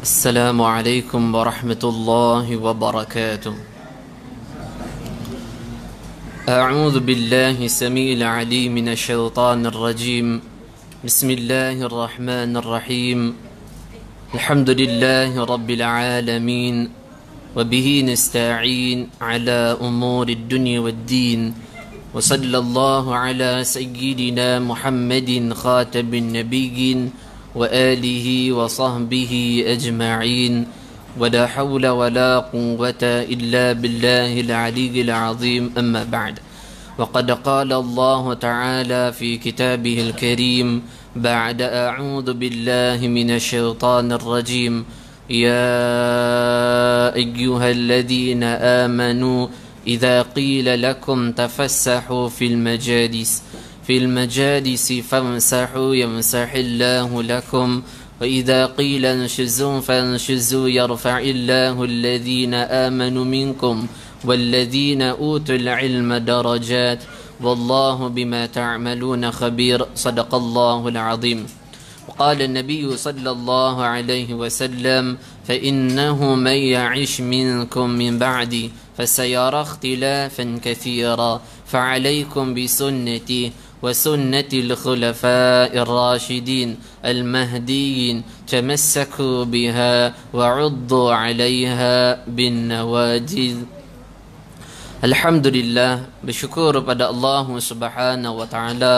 السلام عليكم ورحمة الله وبركاته أعوذ بالله سميع العليم من الشيطان الرجيم بسم الله الرحمن الرحيم الحمد لله رب العالمين وبه نستعين على أمور الدنيا والدين وصلى الله على سيدنا محمد خاتم النبيين واله وصحبه اجمعين ولا حول ولا قوه الا بالله العلي العظيم اما بعد وقد قال الله تعالى في كتابه الكريم بعد اعوذ بالله من الشيطان الرجيم يا ايها الذين امنوا اذا قيل لكم تفسحوا في المجالس في المجالس فامسحوا يمسح الله لكم وإذا قيل انشزوا فانشزوا يرفع الله الذين آمنوا منكم والذين أوتوا العلم درجات والله بما تعملون خبير صدق الله العظيم وقال النبي صلى الله عليه وسلم فإنه من يعش منكم من بعدي فسيرى اختلافا كثيرا فعليكم بسنتي وسنة الخلفاء الراشدين المهديين تمسكوا بها وعضوا عليها بالنواجذ الحمد لله بشكر pada الله سبحانه وتعالى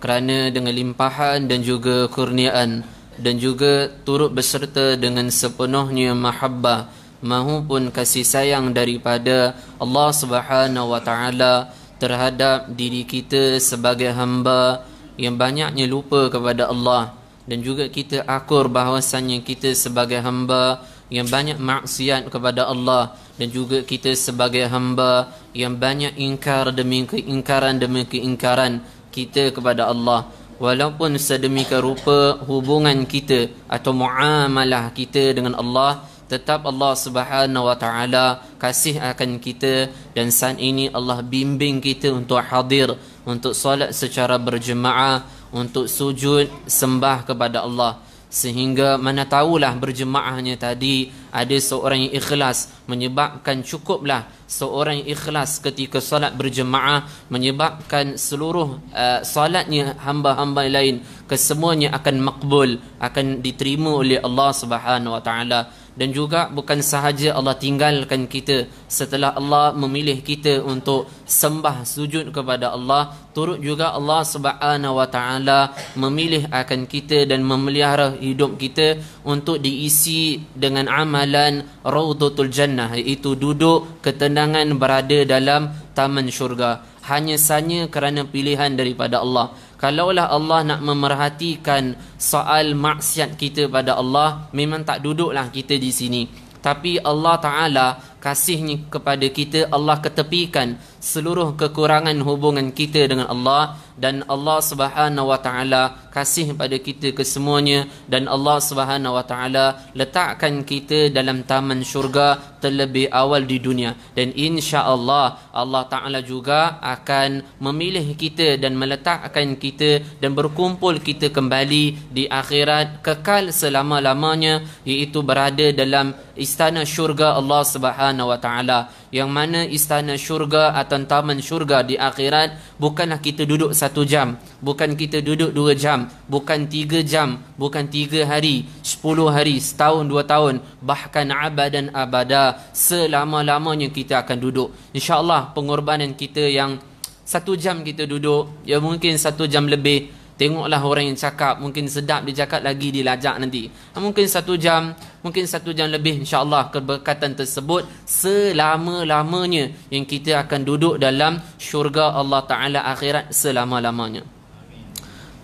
kerana dengan limpahan dan juga kurniaan dan juga turut berserta dengan sepenuhnya mahabbah maupun kasih sayang daripada Allah Subhanahu wa taala terhadap diri kita sebagai hamba yang banyaknya lupa kepada Allah dan juga kita akur bahawasanya kita sebagai hamba yang banyak maksiat kepada Allah dan juga kita sebagai hamba yang banyak ingkar demi keingkaran demi keingkaran kita kepada Allah walaupun sedemikian rupa hubungan kita atau muamalah kita dengan Allah tetap Allah Subhanahu wa taala kasih akan kita dan saat ini Allah bimbing kita untuk hadir untuk solat secara berjemaah untuk sujud sembah kepada Allah sehingga mana tahulah berjemaahnya tadi ada seorang yang ikhlas menyebabkan cukuplah seorang yang ikhlas ketika solat berjemaah menyebabkan seluruh uh, solatnya hamba-hamba lain kesemuanya akan makbul akan diterima oleh Allah Subhanahu wa taala dan juga bukan sahaja Allah tinggalkan kita setelah Allah memilih kita untuk sembah sujud kepada Allah turut juga Allah Subhanahu wa taala memilih akan kita dan memelihara hidup kita untuk diisi dengan amalan raudhatul jannah iaitu duduk ketenangan berada dalam taman syurga hanya sanya kerana pilihan daripada Allah Kalaulah Allah nak memerhatikan soal maksiat kita pada Allah, memang tak duduklah kita di sini. Tapi Allah Ta'ala kasihnya kepada kita Allah ketepikan seluruh kekurangan hubungan kita dengan Allah dan Allah Subhanahu wa taala kasih kepada kita kesemuanya dan Allah Subhanahu wa taala letakkan kita dalam taman syurga terlebih awal di dunia dan insya-Allah Allah taala juga akan memilih kita dan meletakkan kita dan berkumpul kita kembali di akhirat kekal selama-lamanya iaitu berada dalam istana syurga Allah Subhanahu subhanahu wa ta'ala Yang mana istana syurga atau taman syurga di akhirat Bukanlah kita duduk satu jam Bukan kita duduk dua jam Bukan tiga jam Bukan tiga hari Sepuluh hari Setahun dua tahun Bahkan abadan abada Selama-lamanya kita akan duduk InsyaAllah pengorbanan kita yang Satu jam kita duduk Ya mungkin satu jam lebih Tengoklah orang yang cakap Mungkin sedap dia cakap lagi dilajak nanti Mungkin satu jam Mungkin satu jam lebih insyaAllah keberkatan tersebut Selama-lamanya Yang kita akan duduk dalam syurga Allah Ta'ala akhirat selama-lamanya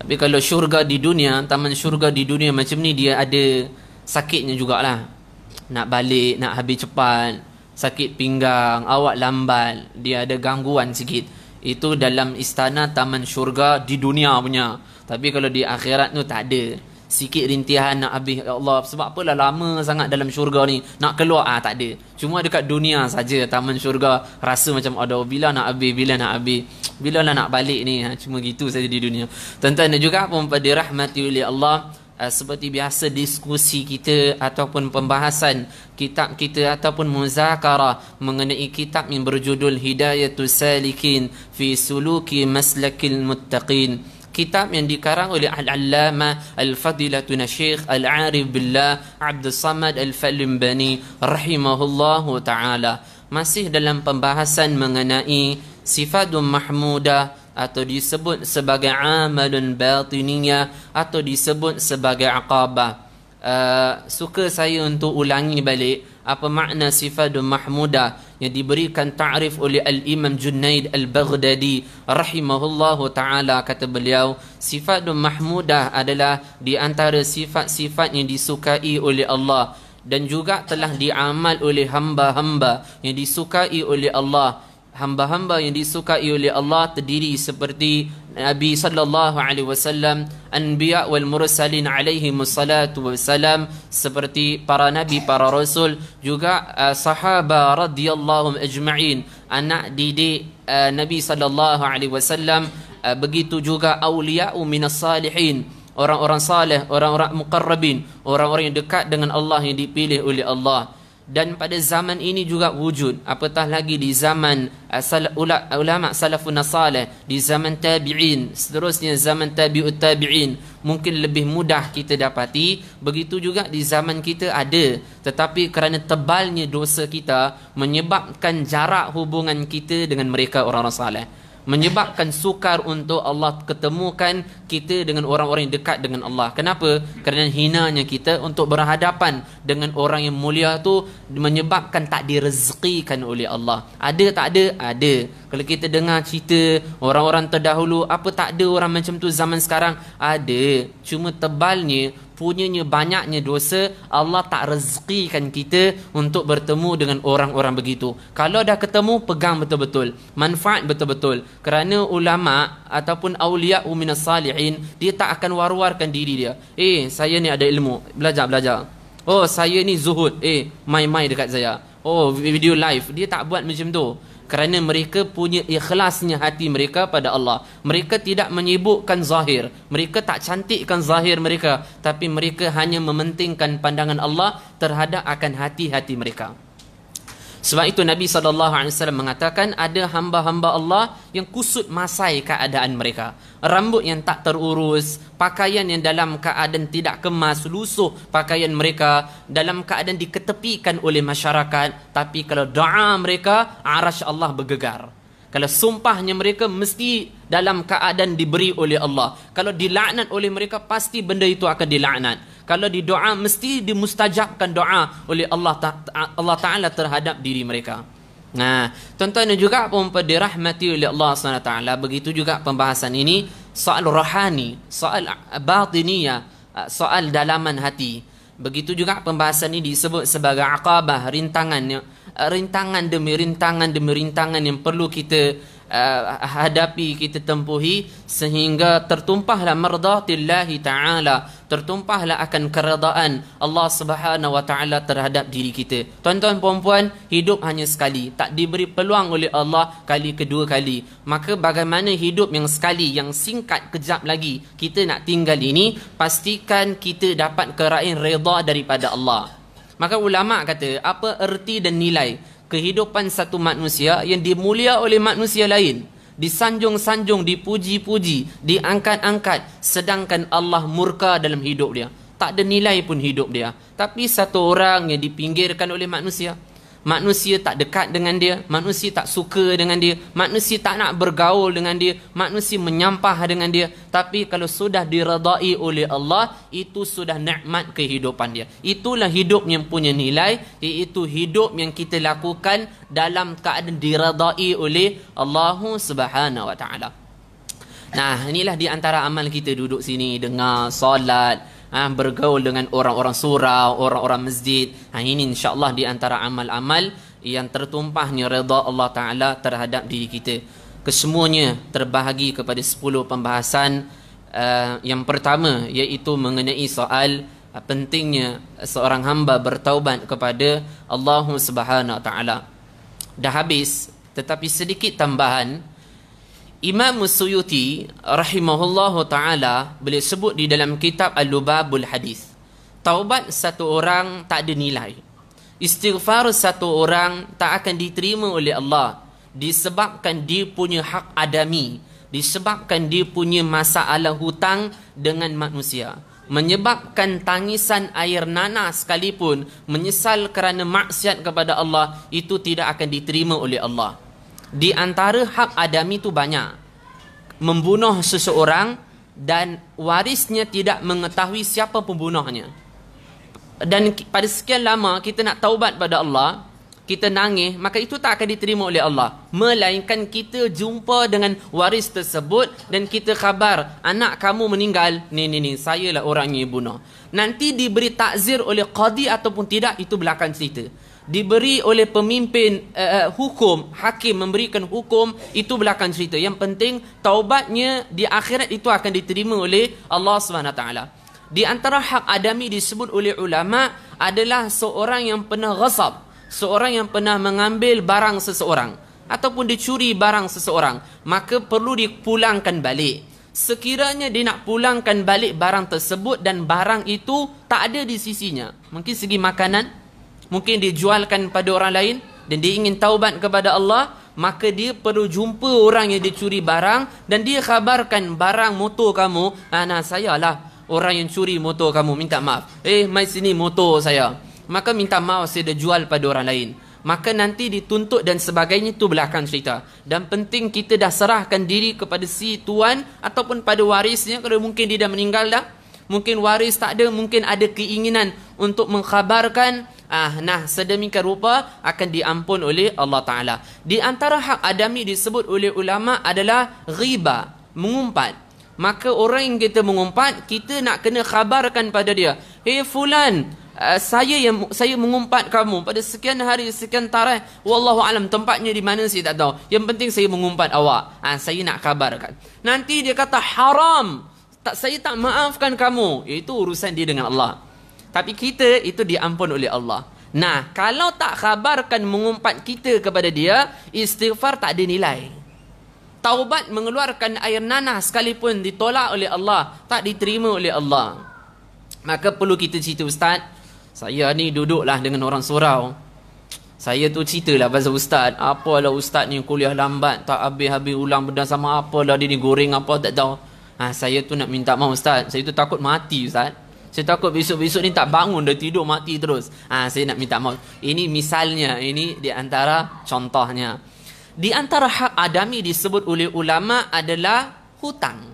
Tapi kalau syurga di dunia Taman syurga di dunia macam ni dia ada sakitnya jugalah Nak balik, nak habis cepat Sakit pinggang, awak lambat Dia ada gangguan sikit itu dalam istana taman syurga di dunia punya tapi kalau di akhirat tu tak ada sikit rintihan nak habis ya Allah sebab apa lah lama sangat dalam syurga ni nak keluar ah tak ada cuma dekat dunia saja taman syurga rasa macam ada bila nak habis bila nak habis bila lah nak balik ni ha, cuma gitu saja di dunia tuan juga pun pada rahmati oleh Allah uh, seperti biasa diskusi kita ataupun pembahasan kitab kita ataupun muzakarah mengenai kitab yang berjudul Hidayatul Salikin fi Suluki Maslakil Muttaqin kitab yang dikarang oleh Al-Allama Al-Fadilatuna Syekh Al-Arif Billah Abdul Samad Al-Falimbani Rahimahullahu Ta'ala masih dalam pembahasan mengenai sifatul mahmudah atau disebut sebagai amalun batininya atau disebut sebagai aqabah. Uh, suka saya untuk ulangi balik apa makna sifatul mahmudah yang diberikan ta'rif oleh al-imam Junaid al-Baghdadi rahimahullahu ta'ala kata beliau sifatul mahmudah adalah di antara sifat-sifat yang disukai oleh Allah dan juga telah diamal oleh hamba-hamba yang disukai oleh Allah hamba-hamba yang disukai oleh Allah terdiri seperti Nabi sallallahu alaihi wasallam, anbiya wal mursalin alaihi musallatu wassalam seperti para nabi, para rasul, juga uh, sahaba radhiyallahu ajma'in, anak didik uh, Nabi sallallahu alaihi wasallam, uh, begitu juga auliya'u minas salihin, orang-orang saleh, orang-orang muqarrabin, orang-orang yang dekat dengan Allah yang dipilih oleh Allah dan pada zaman ini juga wujud apatah lagi di zaman eh, ulama salafun nasaleh di zaman tabi'in seterusnya zaman tabi'ut tabi'in mungkin lebih mudah kita dapati begitu juga di zaman kita ada tetapi kerana tebalnya dosa kita menyebabkan jarak hubungan kita dengan mereka orang-orang salih menyebabkan sukar untuk Allah ketemukan kita dengan orang-orang yang dekat dengan Allah. Kenapa? Kerana hinanya kita untuk berhadapan dengan orang yang mulia tu menyebabkan tak direzekikan oleh Allah. Ada tak ada? Ada. Kalau kita dengar cerita orang-orang terdahulu, apa tak ada orang macam tu zaman sekarang? Ada. Cuma tebalnya punyanya banyaknya dosa Allah tak rezekikan kita untuk bertemu dengan orang-orang begitu kalau dah ketemu pegang betul-betul manfaat betul-betul kerana ulama ataupun awliya minas salihin dia tak akan war-warkan diri dia eh saya ni ada ilmu belajar-belajar oh saya ni zuhud eh mai-mai dekat saya oh video live dia tak buat macam tu kerana mereka punya ikhlasnya hati mereka pada Allah mereka tidak menyibukkan zahir mereka tak cantikkan zahir mereka tapi mereka hanya mementingkan pandangan Allah terhadap akan hati-hati mereka sebab itu Nabi SAW mengatakan ada hamba-hamba Allah yang kusut masai keadaan mereka. Rambut yang tak terurus, pakaian yang dalam keadaan tidak kemas, lusuh pakaian mereka, dalam keadaan diketepikan oleh masyarakat. Tapi kalau doa mereka, arash Allah bergegar. Kalau sumpahnya mereka mesti dalam keadaan diberi oleh Allah. Kalau dilaknat oleh mereka, pasti benda itu akan dilaknat kalau di doa mesti dimustajabkan doa oleh Allah Allah taala terhadap diri mereka nah tuan-tuan juga puan-puan dirahmati oleh Allah Subhanahu taala begitu juga pembahasan ini soal rohani soal batiniah soal dalaman hati begitu juga pembahasan ini disebut sebagai aqabah rintangan rintangan demi rintangan demi rintangan yang perlu kita uh, hadapi kita tempuhi sehingga tertumpahlah mardatillah taala tertumpahlah akan keredaan Allah Subhanahu wa taala terhadap diri kita tuan-tuan puan-puan hidup hanya sekali tak diberi peluang oleh Allah kali kedua kali maka bagaimana hidup yang sekali yang singkat kejap lagi kita nak tinggal ini pastikan kita dapat keraian redha daripada Allah maka ulama kata apa erti dan nilai kehidupan satu manusia yang dimulia oleh manusia lain disanjung-sanjung, dipuji-puji, diangkat-angkat sedangkan Allah murka dalam hidup dia. Tak ada nilai pun hidup dia. Tapi satu orang yang dipinggirkan oleh manusia, manusia tak dekat dengan dia, manusia tak suka dengan dia, manusia tak nak bergaul dengan dia, manusia menyampah dengan dia. Tapi kalau sudah diradai oleh Allah, itu sudah nikmat kehidupan dia. Itulah hidup yang punya nilai, iaitu hidup yang kita lakukan dalam keadaan diradai oleh Allah Subhanahu Wa Taala. Nah, inilah di antara amal kita duduk sini dengar solat, ha, bergaul dengan orang-orang surau, orang-orang masjid. Ha, ini insya-Allah di antara amal-amal yang tertumpahnya redha Allah Taala terhadap diri kita. Kesemuanya terbahagi kepada 10 pembahasan uh, yang pertama iaitu mengenai soal uh, pentingnya seorang hamba bertaubat kepada Allah Subhanahu Wa Taala. Dah habis tetapi sedikit tambahan Imam Suyuti rahimahullahu taala beliau sebut di dalam kitab Al-Lubabul Hadis. Taubat satu orang tak ada nilai. Istighfar satu orang tak akan diterima oleh Allah disebabkan dia punya hak adami, disebabkan dia punya masalah hutang dengan manusia. Menyebabkan tangisan air nanah sekalipun menyesal kerana maksiat kepada Allah itu tidak akan diterima oleh Allah. Di antara hak adami itu banyak Membunuh seseorang Dan warisnya tidak mengetahui siapa pembunuhnya Dan pada sekian lama kita nak taubat pada Allah Kita nangis Maka itu tak akan diterima oleh Allah Melainkan kita jumpa dengan waris tersebut Dan kita khabar Anak kamu meninggal Ni ni ni Sayalah orang yang bunuh Nanti diberi takzir oleh qadi ataupun tidak Itu belakang cerita diberi oleh pemimpin uh, hukum hakim memberikan hukum itu belakang cerita yang penting taubatnya di akhirat itu akan diterima oleh Allah Subhanahu Wa Taala. di antara hak adami disebut oleh ulama adalah seorang yang pernah ghasab seorang yang pernah mengambil barang seseorang ataupun dicuri barang seseorang maka perlu dipulangkan balik sekiranya dia nak pulangkan balik barang tersebut dan barang itu tak ada di sisinya mungkin segi makanan mungkin dia jualkan pada orang lain dan dia ingin taubat kepada Allah maka dia perlu jumpa orang yang dicuri barang dan dia khabarkan barang motor kamu anak ah, saya lah orang yang curi motor kamu minta maaf eh mai sini motor saya maka minta maaf saya dah jual pada orang lain maka nanti dituntut dan sebagainya itu belakang cerita dan penting kita dah serahkan diri kepada si tuan ataupun pada warisnya kalau mungkin dia dah meninggal dah mungkin waris tak ada mungkin ada keinginan untuk mengkhabarkan Ah, nah, sedemikian rupa akan diampun oleh Allah Ta'ala. Di antara hak adami disebut oleh ulama adalah riba, mengumpat. Maka orang yang kita mengumpat, kita nak kena khabarkan pada dia. Hei fulan, ah, saya yang saya mengumpat kamu pada sekian hari sekian tarikh wallahu alam tempatnya di mana saya tak tahu yang penting saya mengumpat awak ah saya nak kabarkan nanti dia kata haram tak saya tak maafkan kamu itu urusan dia dengan Allah tapi kita itu diampun oleh Allah. Nah, kalau tak khabarkan mengumpat kita kepada dia, istighfar tak ada nilai. Taubat mengeluarkan air nanah sekalipun ditolak oleh Allah, tak diterima oleh Allah. Maka perlu kita cerita ustaz, saya ni duduklah dengan orang surau. Saya tu ceritalah pasal ustaz, apalah ustaz ni kuliah lambat, tak habis-habis ulang benda sama apalah dia ni goreng apa tak tahu. Ha, saya tu nak minta maaf ustaz, saya tu takut mati ustaz. Saya takut besok-besok ni tak bangun dah tidur mati terus. Ah ha, saya nak minta maaf. Ini misalnya, ini di antara contohnya. Di antara hak adami disebut oleh ulama adalah hutang.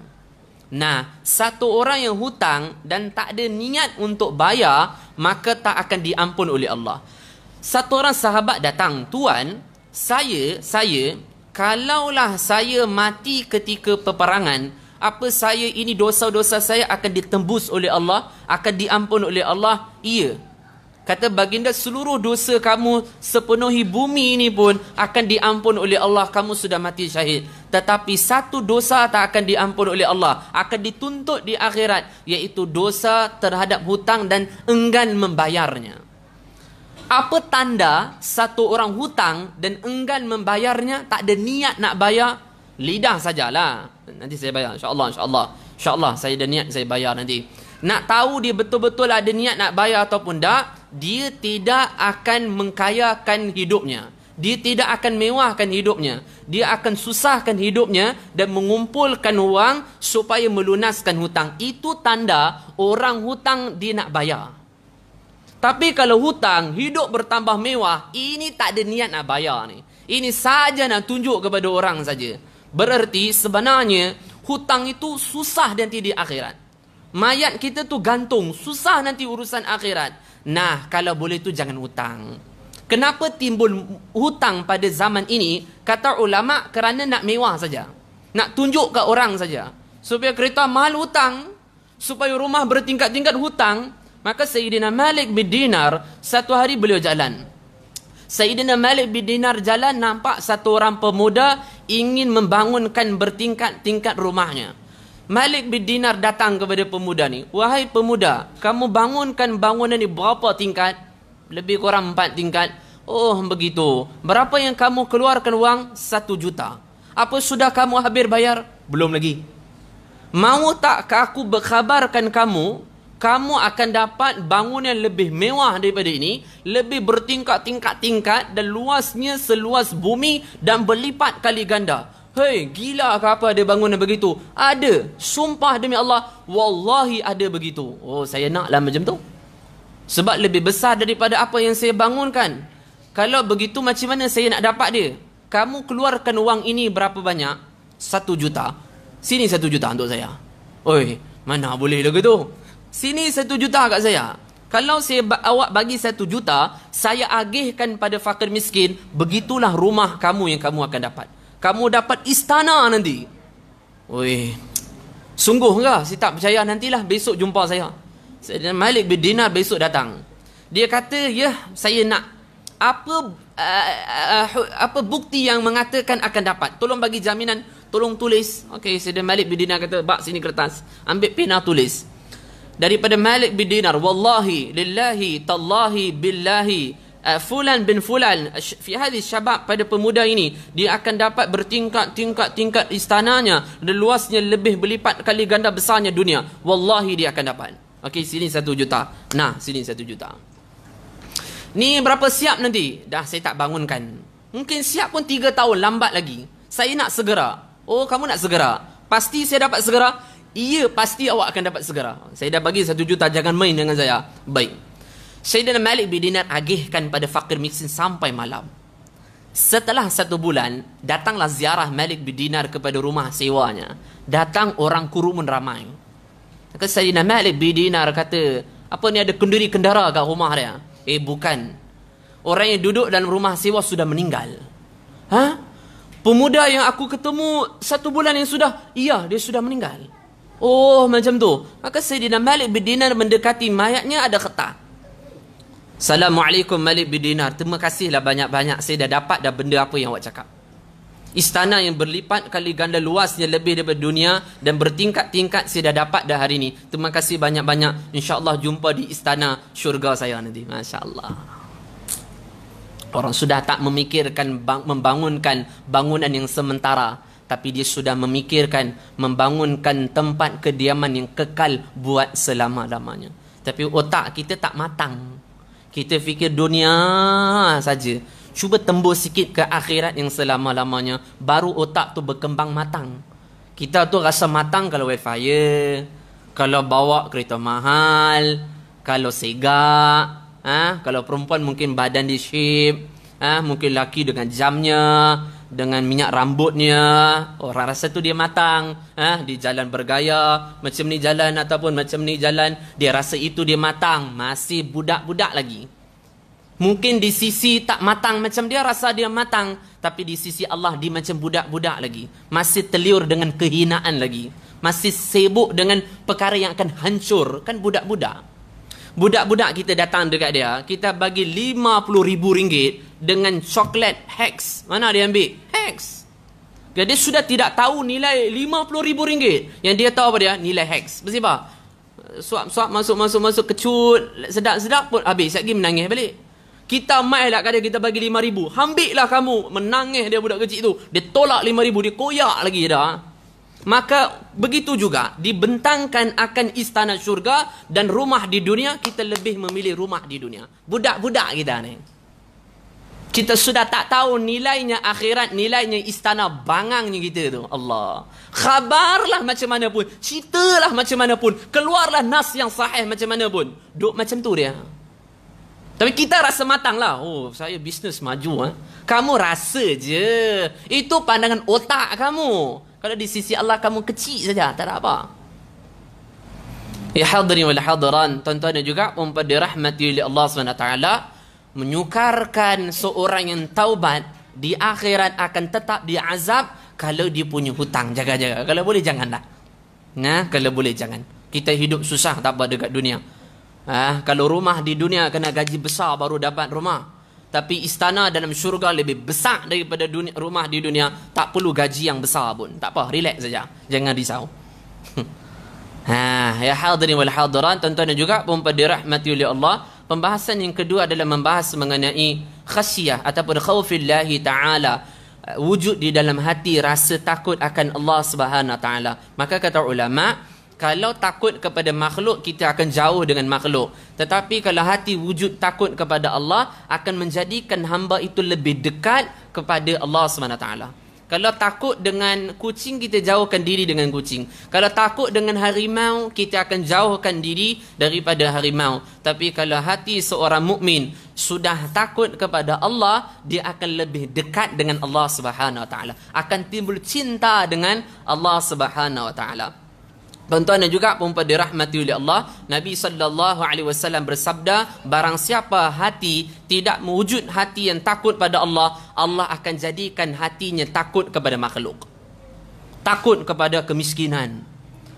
Nah, satu orang yang hutang dan tak ada niat untuk bayar, maka tak akan diampun oleh Allah. Satu orang sahabat datang, "Tuan, saya saya kalaulah saya mati ketika peperangan, apa saya ini dosa-dosa saya akan ditembus oleh Allah, akan diampun oleh Allah. Iya. Kata baginda seluruh dosa kamu sepenuhi bumi ini pun akan diampun oleh Allah kamu sudah mati syahid. Tetapi satu dosa tak akan diampun oleh Allah. Akan dituntut di akhirat. Iaitu dosa terhadap hutang dan enggan membayarnya. Apa tanda satu orang hutang dan enggan membayarnya tak ada niat nak bayar Lidah sajalah. Nanti saya bayar insya-Allah insya-Allah. Insya-Allah saya ada niat saya bayar nanti. Nak tahu dia betul-betul ada niat nak bayar ataupun tak, dia tidak akan mengkayakan hidupnya. Dia tidak akan mewahkan hidupnya. Dia akan susahkan hidupnya dan mengumpulkan wang supaya melunaskan hutang. Itu tanda orang hutang dia nak bayar. Tapi kalau hutang hidup bertambah mewah, ini tak ada niat nak bayar ni. Ini saja nak tunjuk kepada orang saja. Bererti sebenarnya hutang itu susah nanti di akhirat. Mayat kita tu gantung, susah nanti urusan akhirat. Nah, kalau boleh tu jangan hutang. Kenapa timbul hutang pada zaman ini? Kata ulama kerana nak mewah saja. Nak tunjuk ke orang saja. Supaya kereta mahal hutang, supaya rumah bertingkat-tingkat hutang, maka Sayyidina Malik bin Dinar satu hari beliau jalan. Sayyidina Malik bin Dinar jalan nampak satu orang pemuda ingin membangunkan bertingkat-tingkat rumahnya. Malik bin Dinar datang kepada pemuda ni. Wahai pemuda, kamu bangunkan bangunan ni berapa tingkat? Lebih kurang empat tingkat. Oh begitu. Berapa yang kamu keluarkan wang? Satu juta. Apa sudah kamu habis bayar? Belum lagi. Mau tak aku berkhabarkan kamu kamu akan dapat bangunan yang lebih mewah daripada ini, lebih bertingkat-tingkat-tingkat dan luasnya seluas bumi dan berlipat kali ganda. Hei, gila ke apa ada bangunan begitu? Ada. Sumpah demi Allah, wallahi ada begitu. Oh, saya naklah macam tu. Sebab lebih besar daripada apa yang saya bangunkan. Kalau begitu, macam mana saya nak dapat dia? Kamu keluarkan wang ini berapa banyak? Satu juta. Sini satu juta untuk saya. Oi, mana boleh lagi tu? Sini satu juta kat saya. Kalau saya awak bagi satu juta, saya agihkan pada fakir miskin, begitulah rumah kamu yang kamu akan dapat. Kamu dapat istana nanti. Oi. Sungguh enggak? Saya tak percaya nantilah besok jumpa saya. Saya Malik bin Dinar besok datang. Dia kata, "Ya, saya nak apa uh, uh, apa bukti yang mengatakan akan dapat? Tolong bagi jaminan, tolong tulis." Okey, Saidina Malik bin Dinar kata, "Bak sini kertas. Ambil pena tulis." daripada Malik bin Dinar wallahi lillahi tallahi billahi uh, fulan bin fulan uh, fi hadis syabab pada pemuda ini dia akan dapat bertingkat-tingkat-tingkat istananya dan luasnya lebih berlipat kali ganda besarnya dunia wallahi dia akan dapat okey sini satu juta nah sini satu juta ni berapa siap nanti dah saya tak bangunkan mungkin siap pun tiga tahun lambat lagi saya nak segera oh kamu nak segera pasti saya dapat segera ia pasti awak akan dapat segera. Saya dah bagi satu juta, jangan main dengan saya. Baik. Sayyidina Malik bin Dinar agihkan pada fakir miskin sampai malam. Setelah satu bulan, datanglah ziarah Malik bin Dinar kepada rumah sewanya. Datang orang kurumun ramai. Maka Sayyidina Malik bin Dinar kata, apa ni ada kenduri kendara kat rumah dia? Eh bukan. Orang yang duduk dalam rumah sewa sudah meninggal. Ha? Pemuda yang aku ketemu satu bulan yang sudah, iya dia sudah meninggal. Oh macam tu. Maka Sayyidina Malik bin Dinar mendekati mayatnya ada khatah. Assalamualaikum Malik bin Dinar. Terima kasihlah banyak-banyak. Saya dah dapat dah benda apa yang awak cakap. Istana yang berlipat kali ganda luasnya lebih daripada dunia dan bertingkat-tingkat saya dah dapat dah hari ini. Terima kasih banyak-banyak. InsyaAllah jumpa di istana syurga saya nanti. Masya Allah. Orang sudah tak memikirkan membangunkan bangunan yang Sementara tapi dia sudah memikirkan membangunkan tempat kediaman yang kekal buat selama-lamanya tapi otak kita tak matang kita fikir dunia saja cuba tembus sikit ke akhirat yang selama-lamanya baru otak tu berkembang matang kita tu rasa matang kalau wifi kalau bawa kereta mahal kalau segak ha? kalau perempuan mungkin badan di ship, ha? mungkin laki dengan jamnya dengan minyak rambutnya oh, orang rasa tu dia matang eh ha? dia jalan bergaya macam ni jalan ataupun macam ni jalan dia rasa itu dia matang masih budak-budak lagi mungkin di sisi tak matang macam dia rasa dia matang tapi di sisi Allah dia macam budak-budak lagi masih terliur dengan kehinaan lagi masih sibuk dengan perkara yang akan hancur kan budak-budak budak-budak kita datang dekat dia, kita bagi rm ringgit dengan coklat Hex. Mana dia ambil? Hex. Dia sudah tidak tahu nilai rm ringgit Yang dia tahu apa dia? Nilai Hex. Bersih apa? Suap-suap masuk-masuk-masuk kecut. Sedap-sedap pun habis. Sekejap lagi menangis balik. Kita mai lah kata kita bagi lima ribu, Ambil lah kamu. Menangis dia budak kecil tu. Dia tolak lima ribu Dia koyak lagi dah. Maka begitu juga dibentangkan akan istana syurga dan rumah di dunia kita lebih memilih rumah di dunia. Budak-budak kita ni. Kita sudah tak tahu nilainya akhirat, nilainya istana bangangnya kita tu. Allah. Khabarlah macam mana pun, ceritalah macam mana pun, keluarlah nas yang sahih macam mana pun. Duk macam tu dia. Tapi kita rasa matang lah. Oh, saya bisnes maju. Ha? Kamu rasa je. Itu pandangan otak Kamu. Kalau di sisi Allah kamu kecil saja, tak ada apa. Ya hadirin wal hadiran, tuan-tuan dan juga umat dirahmati oleh Allah SWT menyukarkan seorang yang taubat di akhirat akan tetap diazab kalau dia punya hutang jaga-jaga kalau boleh janganlah nah kalau boleh jangan kita hidup susah tak apa dekat dunia ah kalau rumah di dunia kena gaji besar baru dapat rumah tapi istana dalam syurga lebih besar daripada dunia, rumah di dunia tak perlu gaji yang besar pun tak apa relax saja jangan risau ha ya hadirin wal hadirat tuan-tuan dan juga puan dirahmati oleh Allah pembahasan yang kedua adalah membahas mengenai khasyah ataupun khaufillah taala wujud di dalam hati rasa takut akan Allah Subhanahu Wa taala maka kata ulama kalau takut kepada makhluk, kita akan jauh dengan makhluk. Tetapi kalau hati wujud takut kepada Allah, akan menjadikan hamba itu lebih dekat kepada Allah SWT. Kalau takut dengan kucing, kita jauhkan diri dengan kucing. Kalau takut dengan harimau, kita akan jauhkan diri daripada harimau. Tapi kalau hati seorang mukmin sudah takut kepada Allah, dia akan lebih dekat dengan Allah SWT. Akan timbul cinta dengan Allah SWT. Tuan-tuan dan juga perempuan dirahmati oleh Allah, Nabi saw bersabda, barang siapa hati tidak mewujud hati yang takut pada Allah, Allah akan jadikan hatinya takut kepada makhluk. Takut kepada kemiskinan.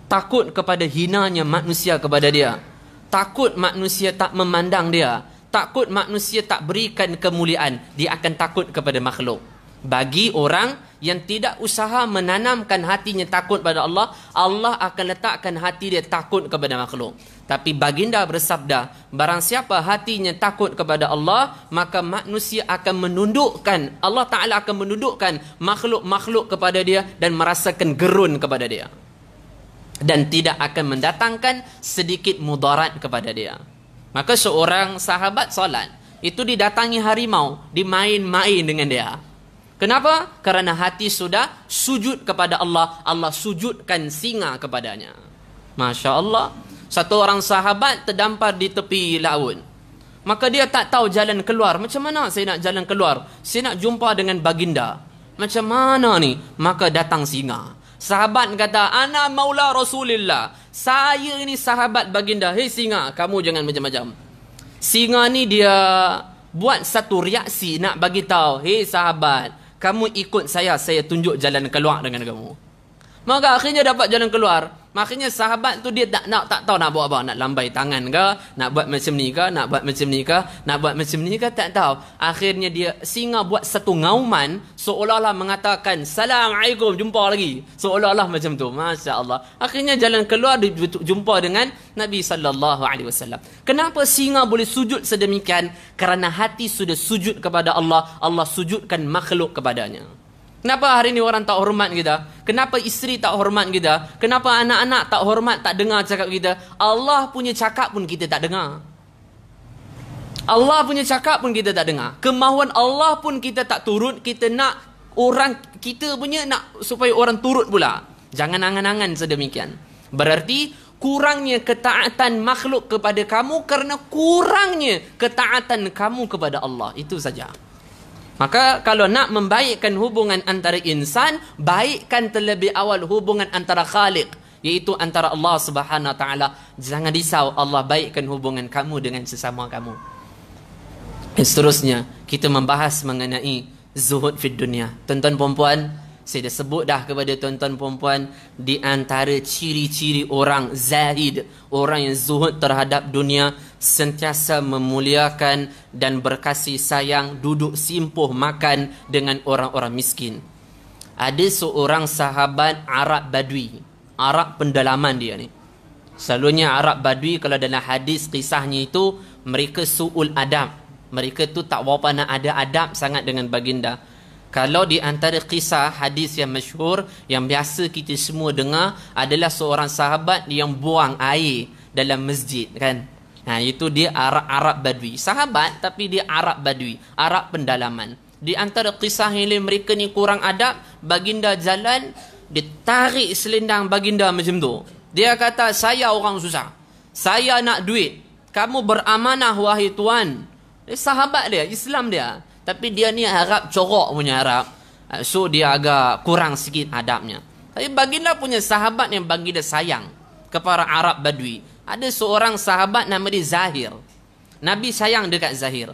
Takut kepada hinanya manusia kepada dia. Takut manusia tak memandang dia. Takut manusia tak berikan kemuliaan. Dia akan takut kepada makhluk bagi orang yang tidak usaha menanamkan hatinya takut kepada Allah, Allah akan letakkan hati dia takut kepada makhluk. Tapi baginda bersabda, barang siapa hatinya takut kepada Allah, maka manusia akan menundukkan, Allah Ta'ala akan menundukkan makhluk-makhluk kepada dia dan merasakan gerun kepada dia. Dan tidak akan mendatangkan sedikit mudarat kepada dia. Maka seorang sahabat solat, itu didatangi harimau, dimain-main dengan dia. Kenapa? Karena hati sudah sujud kepada Allah. Allah sujudkan singa kepadanya. Masya Allah. Satu orang sahabat terdampar di tepi laut. Maka dia tak tahu jalan keluar. Macam mana saya nak jalan keluar? Saya nak jumpa dengan baginda. Macam mana ni? Maka datang singa. Sahabat kata, Ana maula Rasulillah. Saya ini sahabat baginda. Hei singa, kamu jangan macam-macam. Singa ni dia buat satu reaksi nak bagi tahu, hei sahabat, kamu ikut saya saya tunjuk jalan keluar dengan kamu Maka akhirnya dapat jalan keluar. Makanya sahabat tu dia tak nak tak tahu nak buat apa, nak lambai tangan ke, nak buat macam ni ke, nak buat macam ni ke, nak buat macam ni ke tak tahu. Akhirnya dia singa buat satu ngauman seolah-olah mengatakan assalamualaikum jumpa lagi. Seolah-olah macam tu. Masya-Allah. Akhirnya jalan keluar jumpa dengan Nabi sallallahu alaihi wasallam. Kenapa singa boleh sujud sedemikian? Kerana hati sudah sujud kepada Allah, Allah sujudkan makhluk kepadanya. Kenapa hari ni orang tak hormat kita? Kenapa isteri tak hormat kita? Kenapa anak-anak tak hormat, tak dengar cakap kita? Allah punya cakap pun kita tak dengar. Allah punya cakap pun kita tak dengar. Kemahuan Allah pun kita tak turut. Kita nak orang kita punya nak supaya orang turut pula. Jangan angan-angan sedemikian. Berarti kurangnya ketaatan makhluk kepada kamu kerana kurangnya ketaatan kamu kepada Allah. Itu saja. Maka kalau nak membaikkan hubungan antara insan, baikkan terlebih awal hubungan antara Khalik, Iaitu antara Allah subhanahu ta'ala. Jangan risau Allah baikkan hubungan kamu dengan sesama kamu. Dan seterusnya, kita membahas mengenai zuhud fid dunia. Tuan-tuan perempuan, saya dah sebut dah kepada tuan-tuan perempuan di antara ciri-ciri orang zahid, orang yang zuhud terhadap dunia sentiasa memuliakan dan berkasih sayang duduk simpuh makan dengan orang-orang miskin. Ada seorang sahabat Arab Badui, Arab pendalaman dia ni. Selalunya Arab Badui kalau dalam hadis kisahnya itu mereka suul adab. Mereka tu tak berapa nak ada adab sangat dengan baginda. Kalau di antara kisah hadis yang masyhur yang biasa kita semua dengar adalah seorang sahabat yang buang air dalam masjid kan. Nah, itu dia Arab Arab Badui. Sahabat tapi dia Arab Badui, Arab pendalaman. Di antara kisah ini mereka ni kurang adab, baginda jalan ditarik selendang baginda macam tu. Dia kata, "Saya orang susah. Saya nak duit. Kamu beramanah wahai tuan." Eh, sahabat dia, Islam dia. Tapi dia ni Arab corok punya Arab. Ah, so dia agak kurang sikit adabnya. Tapi baginda punya sahabat yang baginda sayang kepada Arab Badui. Ada seorang sahabat nama dia Zahir. Nabi sayang dekat Zahir.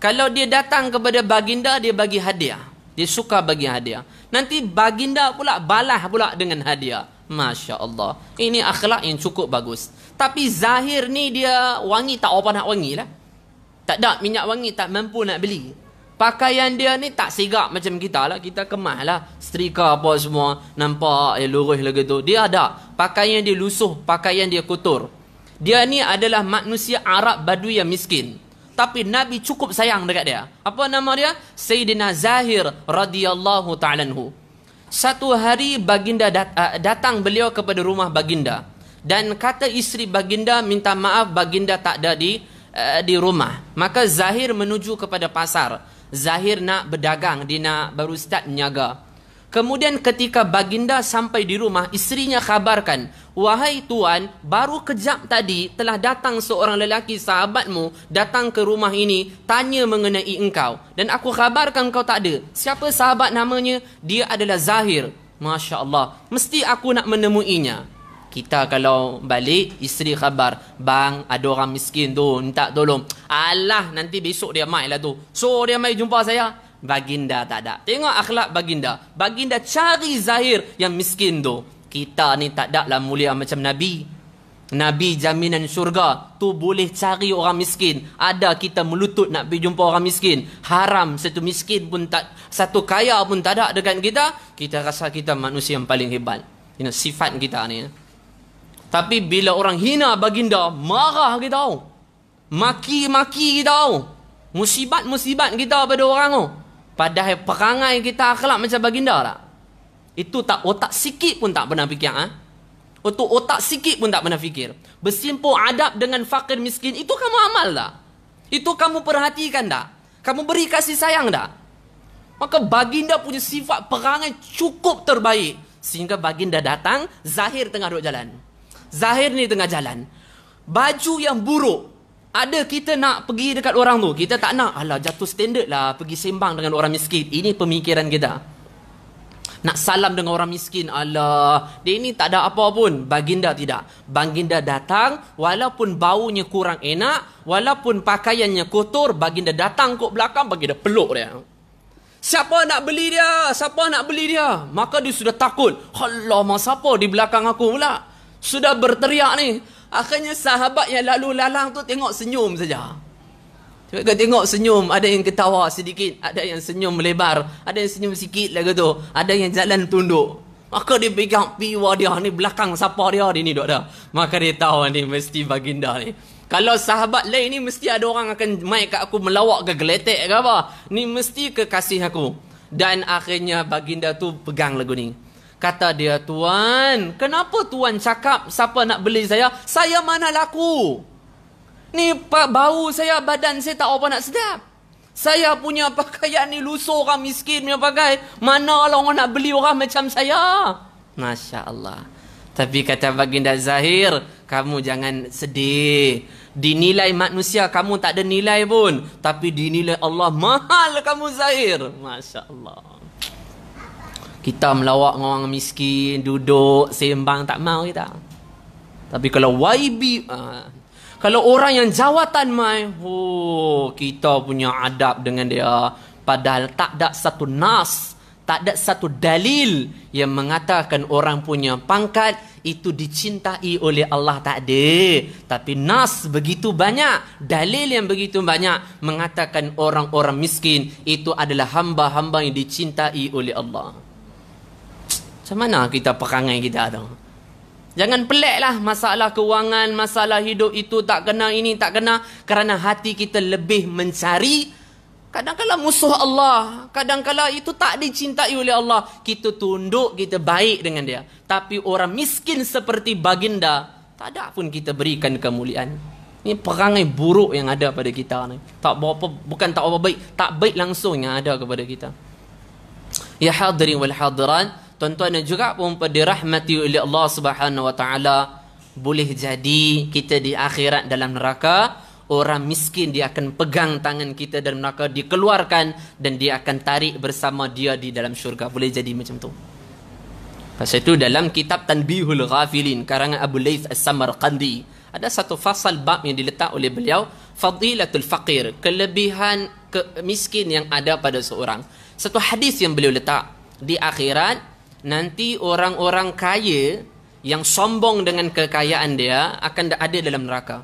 Kalau dia datang kepada baginda, dia bagi hadiah. Dia suka bagi hadiah. Nanti baginda pula balas pula dengan hadiah. Masya Allah. Ini akhlak yang cukup bagus. Tapi Zahir ni dia wangi tak apa nak wangi lah. Tak ada minyak wangi tak mampu nak beli. Pakaian dia ni tak sigap macam kita lah. Kita kemah lah. Setrika apa semua. Nampak ya eh, lurus lah gitu. Dia ada. Pakaian dia lusuh. Pakaian dia kotor. Dia ni adalah manusia Arab Badui yang miskin. Tapi Nabi cukup sayang dekat dia. Apa nama dia? Sayyidina Zahir radhiyallahu ta'ala Satu hari baginda dat- uh, datang beliau kepada rumah baginda dan kata isteri baginda minta maaf baginda tak ada di uh, di rumah. Maka Zahir menuju kepada pasar. Zahir nak berdagang, dia nak baru start menyaga. Kemudian ketika baginda sampai di rumah, istrinya khabarkan, Wahai tuan, baru kejap tadi telah datang seorang lelaki sahabatmu datang ke rumah ini tanya mengenai engkau. Dan aku khabarkan kau tak ada. Siapa sahabat namanya? Dia adalah Zahir. Masya Allah. Mesti aku nak menemuinya. Kita kalau balik, isteri khabar. Bang, ada orang miskin tu, minta tolong. Alah, nanti besok dia mai lah tu. So, dia mai jumpa saya baginda tak ada. Tengok akhlak baginda. Baginda cari zahir yang miskin tu. Kita ni tak ada lah mulia macam Nabi. Nabi jaminan syurga tu boleh cari orang miskin. Ada kita melutut nak pergi jumpa orang miskin. Haram satu miskin pun tak, satu kaya pun tak ada dekat kita. Kita rasa kita manusia yang paling hebat. You sifat kita ni. Tapi bila orang hina baginda, marah kita tau. Maki-maki kita Musibat-musibat kita pada orang tau. Padahal perangai kita akhlak macam baginda tak? Itu tak otak sikit pun tak pernah fikir. Ha? Itu otak sikit pun tak pernah fikir. Bersimpul adab dengan fakir miskin, itu kamu amal tak? Itu kamu perhatikan tak? Kamu beri kasih sayang tak? Maka baginda punya sifat perangai cukup terbaik. Sehingga baginda datang, Zahir tengah duduk jalan. Zahir ni tengah jalan. Baju yang buruk, ada kita nak pergi dekat orang tu. Kita tak nak. Alah jatuh standard lah. Pergi sembang dengan orang miskin. Ini pemikiran kita. Nak salam dengan orang miskin. Alah. Dia ni tak ada apa pun. Baginda tidak. Baginda datang. Walaupun baunya kurang enak. Walaupun pakaiannya kotor. Baginda datang kot belakang. Baginda peluk dia. Siapa nak beli dia? Siapa nak beli dia? Maka dia sudah takut. Allah mah siapa di belakang aku pula? Sudah berteriak ni. Akhirnya sahabat yang lalu lalang tu tengok senyum saja. Cuba tengok senyum, ada yang ketawa sedikit, ada yang senyum melebar, ada yang senyum sikit lagi tu, ada yang jalan tunduk. Maka dia pegang piwa dia ni belakang siapa dia dia ni dah. Maka dia tahu ni mesti baginda ni. Kalau sahabat lain ni mesti ada orang akan mai kat aku melawak ke geletek ke apa. Ni mesti kekasih aku. Dan akhirnya baginda tu pegang lagu ni. Kata dia, Tuan, kenapa Tuan cakap siapa nak beli saya? Saya mana laku? Ni bau saya, badan saya tak apa nak sedap. Saya punya pakaian ni lusuh orang miskin punya pakai. Mana orang nak beli orang macam saya? Masya Allah. Tapi kata baginda Zahir, kamu jangan sedih. Dinilai manusia, kamu tak ada nilai pun. Tapi dinilai Allah, mahal kamu Zahir. Masya Allah kita melawak dengan orang miskin, duduk, sembang, tak mau kita. Tapi kalau YB, uh, ah. kalau orang yang jawatan mai, oh, kita punya adab dengan dia. Padahal tak ada satu nas, tak ada satu dalil yang mengatakan orang punya pangkat itu dicintai oleh Allah tak ada. Tapi nas begitu banyak, dalil yang begitu banyak mengatakan orang-orang miskin itu adalah hamba-hamba yang dicintai oleh Allah. Macam mana kita perangai kita tu? Jangan lah masalah kewangan, masalah hidup itu tak kena, ini tak kena. Kerana hati kita lebih mencari. Kadang-kadang musuh Allah. Kadang-kadang itu tak dicintai oleh Allah. Kita tunduk, kita baik dengan dia. Tapi orang miskin seperti baginda. Tak ada pun kita berikan kemuliaan. Ini perangai buruk yang ada pada kita. Ni. Tak apa, bukan tak apa baik. Tak baik langsung yang ada kepada kita. Ya hadirin wal hadirat tuan-tuan dan juga pun dirahmati oleh Allah Subhanahu wa taala boleh jadi kita di akhirat dalam neraka orang miskin dia akan pegang tangan kita dan neraka dikeluarkan dan dia akan tarik bersama dia di dalam syurga boleh jadi macam tu pasal itu dalam kitab Tanbihul Ghafilin karangan Abu Layth As-Samarqandi ada satu fasal bab yang diletak oleh beliau fadilatul faqir kelebihan kemiskin yang ada pada seorang satu hadis yang beliau letak di akhirat nanti orang-orang kaya yang sombong dengan kekayaan dia akan ada dalam neraka.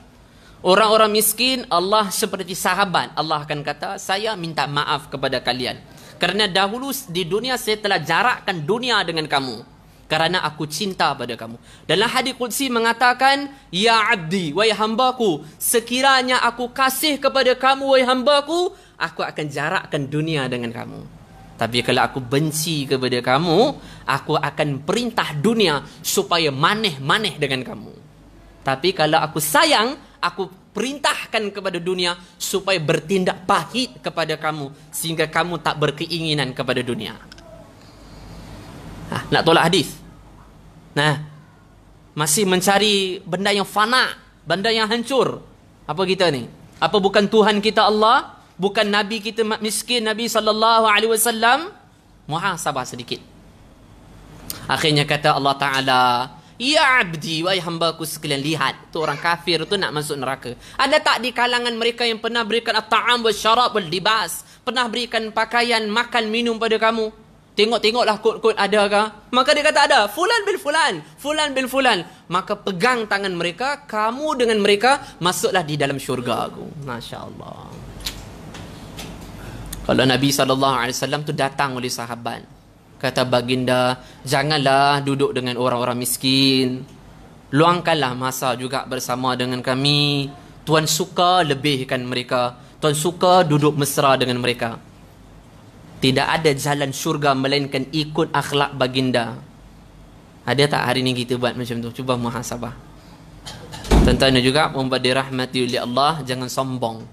Orang-orang miskin Allah seperti sahabat Allah akan kata saya minta maaf kepada kalian kerana dahulu di dunia saya telah jarakkan dunia dengan kamu kerana aku cinta pada kamu. Dalam hadis qudsi mengatakan ya abdi wahai hambaku sekiranya aku kasih kepada kamu wahai hambaku aku akan jarakkan dunia dengan kamu. Tapi kalau aku benci kepada kamu, aku akan perintah dunia supaya maneh-maneh dengan kamu. Tapi kalau aku sayang, aku perintahkan kepada dunia supaya bertindak pahit kepada kamu sehingga kamu tak berkeinginan kepada dunia. Ha, nak tolak hadis? Nah, masih mencari benda yang fana, benda yang hancur. Apa kita ni? Apa bukan Tuhan kita Allah? bukan nabi kita miskin nabi sallallahu alaihi wasallam muhasabah sedikit akhirnya kata Allah taala ya abdi wahai hamba-ku sekalian lihat tu orang kafir tu nak masuk neraka ada tak di kalangan mereka yang pernah berikan at'am wa syarab wal libas pernah berikan pakaian makan minum pada kamu Tengok-tengoklah kod-kod ada ke? Maka dia kata ada. Fulan bin Fulan. Fulan bin Fulan. Maka pegang tangan mereka. Kamu dengan mereka. Masuklah di dalam syurga aku. Masya Allah. Kalau Nabi SAW tu datang oleh sahabat Kata baginda Janganlah duduk dengan orang-orang miskin Luangkanlah masa juga bersama dengan kami Tuan suka lebihkan mereka Tuan suka duduk mesra dengan mereka Tidak ada jalan syurga Melainkan ikut akhlak baginda Ada tak hari ni kita buat macam tu Cuba muhasabah Tentanya juga Membadi Jangan sombong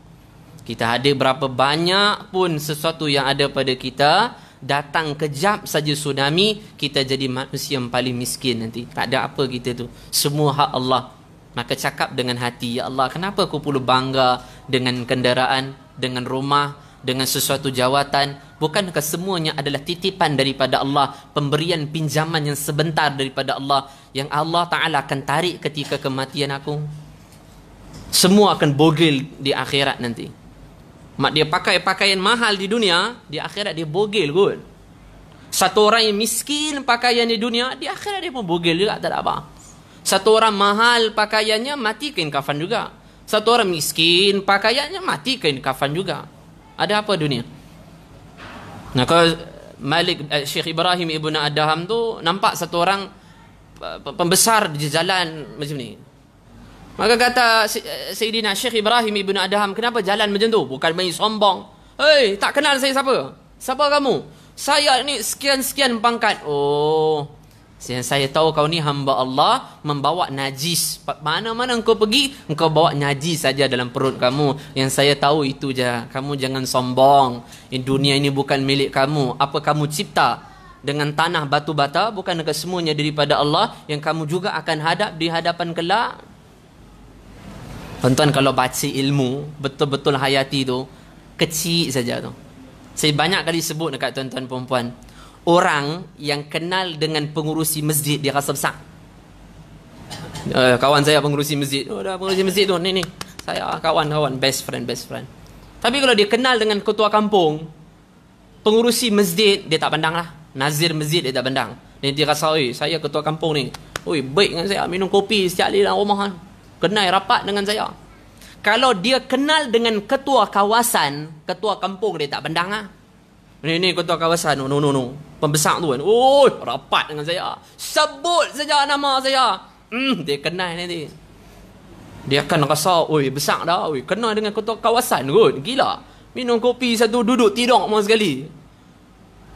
kita ada berapa banyak pun sesuatu yang ada pada kita Datang kejap saja tsunami Kita jadi manusia yang paling miskin nanti Tak ada apa kita tu Semua hak Allah Maka cakap dengan hati Ya Allah kenapa aku perlu bangga Dengan kendaraan Dengan rumah Dengan sesuatu jawatan Bukankah semuanya adalah titipan daripada Allah Pemberian pinjaman yang sebentar daripada Allah Yang Allah Ta'ala akan tarik ketika kematian aku Semua akan bogil di akhirat nanti Mak dia pakai pakaian mahal di dunia, di akhirat dia bogel kot. Satu orang yang miskin pakaian di dunia, di akhirat dia pun bogel juga, tak ada apa. Satu orang mahal pakaiannya, mati kain kafan juga. Satu orang miskin pakaiannya, mati kain kafan juga. Ada apa dunia? Nah, kalau Malik eh, Syekh Ibrahim Ibn Adham tu, nampak satu orang eh, pembesar di jalan macam ni. Maka kata eh, Sayyidina Syekh Ibrahim Ibn Adham, kenapa jalan macam tu? Bukan main sombong. Hei, tak kenal saya siapa? Siapa kamu? Saya ni sekian-sekian pangkat. Oh, saya, saya tahu kau ni hamba Allah membawa najis. Mana-mana engkau pergi, engkau bawa najis saja dalam perut kamu. Yang saya tahu itu je. Kamu jangan sombong. In dunia ini bukan milik kamu. Apa kamu cipta? Dengan tanah batu bata, bukan semuanya daripada Allah yang kamu juga akan hadap di hadapan kelak? Tuan-tuan kalau baca ilmu Betul-betul hayati tu Kecil saja tu Saya banyak kali sebut dekat tuan-tuan perempuan Orang yang kenal dengan pengurusi masjid Dia rasa besar uh, Kawan saya pengurusi masjid Oh dah pengurusi masjid tu Ni ni Saya kawan-kawan ah, Best friend best friend Tapi kalau dia kenal dengan ketua kampung Pengurusi masjid Dia tak pandang lah Nazir masjid dia tak pandang Dia rasa Oi, Saya ketua kampung ni Oi, baik dengan saya minum kopi setiap hari dalam rumah kenal rapat dengan saya. Kalau dia kenal dengan ketua kawasan, ketua kampung dia tak pandang ah. Ini, ini ketua kawasan, no, no, no, no. Pembesar tu kan, oh, rapat dengan saya. Sebut saja nama saya. Hmm, dia kenal nanti. Dia akan rasa, oi, besar dah, oi, kenal dengan ketua kawasan kot, gila. Minum kopi satu duduk tidur mahu sekali.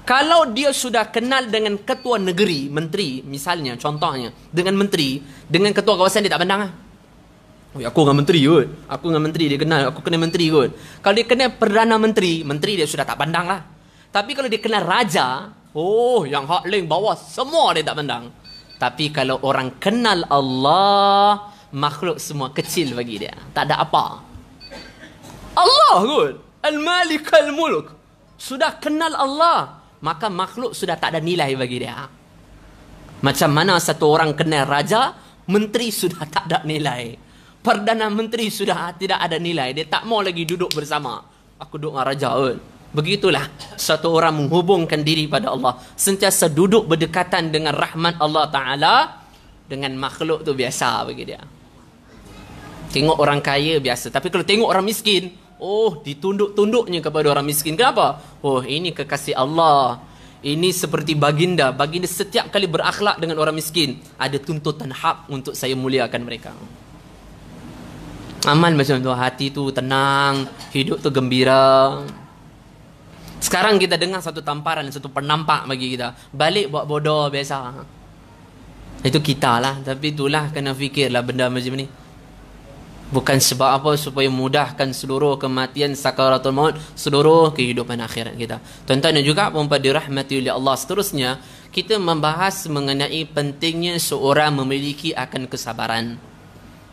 Kalau dia sudah kenal dengan ketua negeri, menteri, misalnya, contohnya, dengan menteri, dengan ketua kawasan dia tak pandang lah. Oi, aku dengan menteri kot. Aku dengan menteri dia kenal, aku kenal menteri kot. Kalau dia kenal Perdana Menteri, menteri dia sudah tak pandang lah. Tapi kalau dia kenal raja, oh yang hak link bawah semua dia tak pandang. Tapi kalau orang kenal Allah, makhluk semua kecil bagi dia. Tak ada apa. Allah kot. Al-Malik al-Muluk. Sudah kenal Allah, maka makhluk sudah tak ada nilai bagi dia. Macam mana satu orang kenal raja, menteri sudah tak ada nilai. Perdana Menteri sudah tidak ada nilai. Dia tak mau lagi duduk bersama. Aku duduk dengan Raja. Kan? Begitulah satu orang menghubungkan diri pada Allah. Sentiasa duduk berdekatan dengan rahmat Allah Ta'ala. Dengan makhluk tu biasa bagi dia. Tengok orang kaya biasa. Tapi kalau tengok orang miskin. Oh ditunduk-tunduknya kepada orang miskin. Kenapa? Oh ini kekasih Allah. Ini seperti baginda. Baginda setiap kali berakhlak dengan orang miskin. Ada tuntutan hak untuk saya muliakan Mereka aman macam tu hati tu tenang hidup tu gembira sekarang kita dengar satu tamparan satu penampak bagi kita balik buat bodoh biasa itu kita lah tapi itulah kena fikir lah benda macam ni bukan sebab apa supaya mudahkan seluruh kematian sakaratul maut seluruh kehidupan akhirat kita tuan-tuan juga puan-puan dirahmati oleh Allah seterusnya kita membahas mengenai pentingnya seorang memiliki akan kesabaran.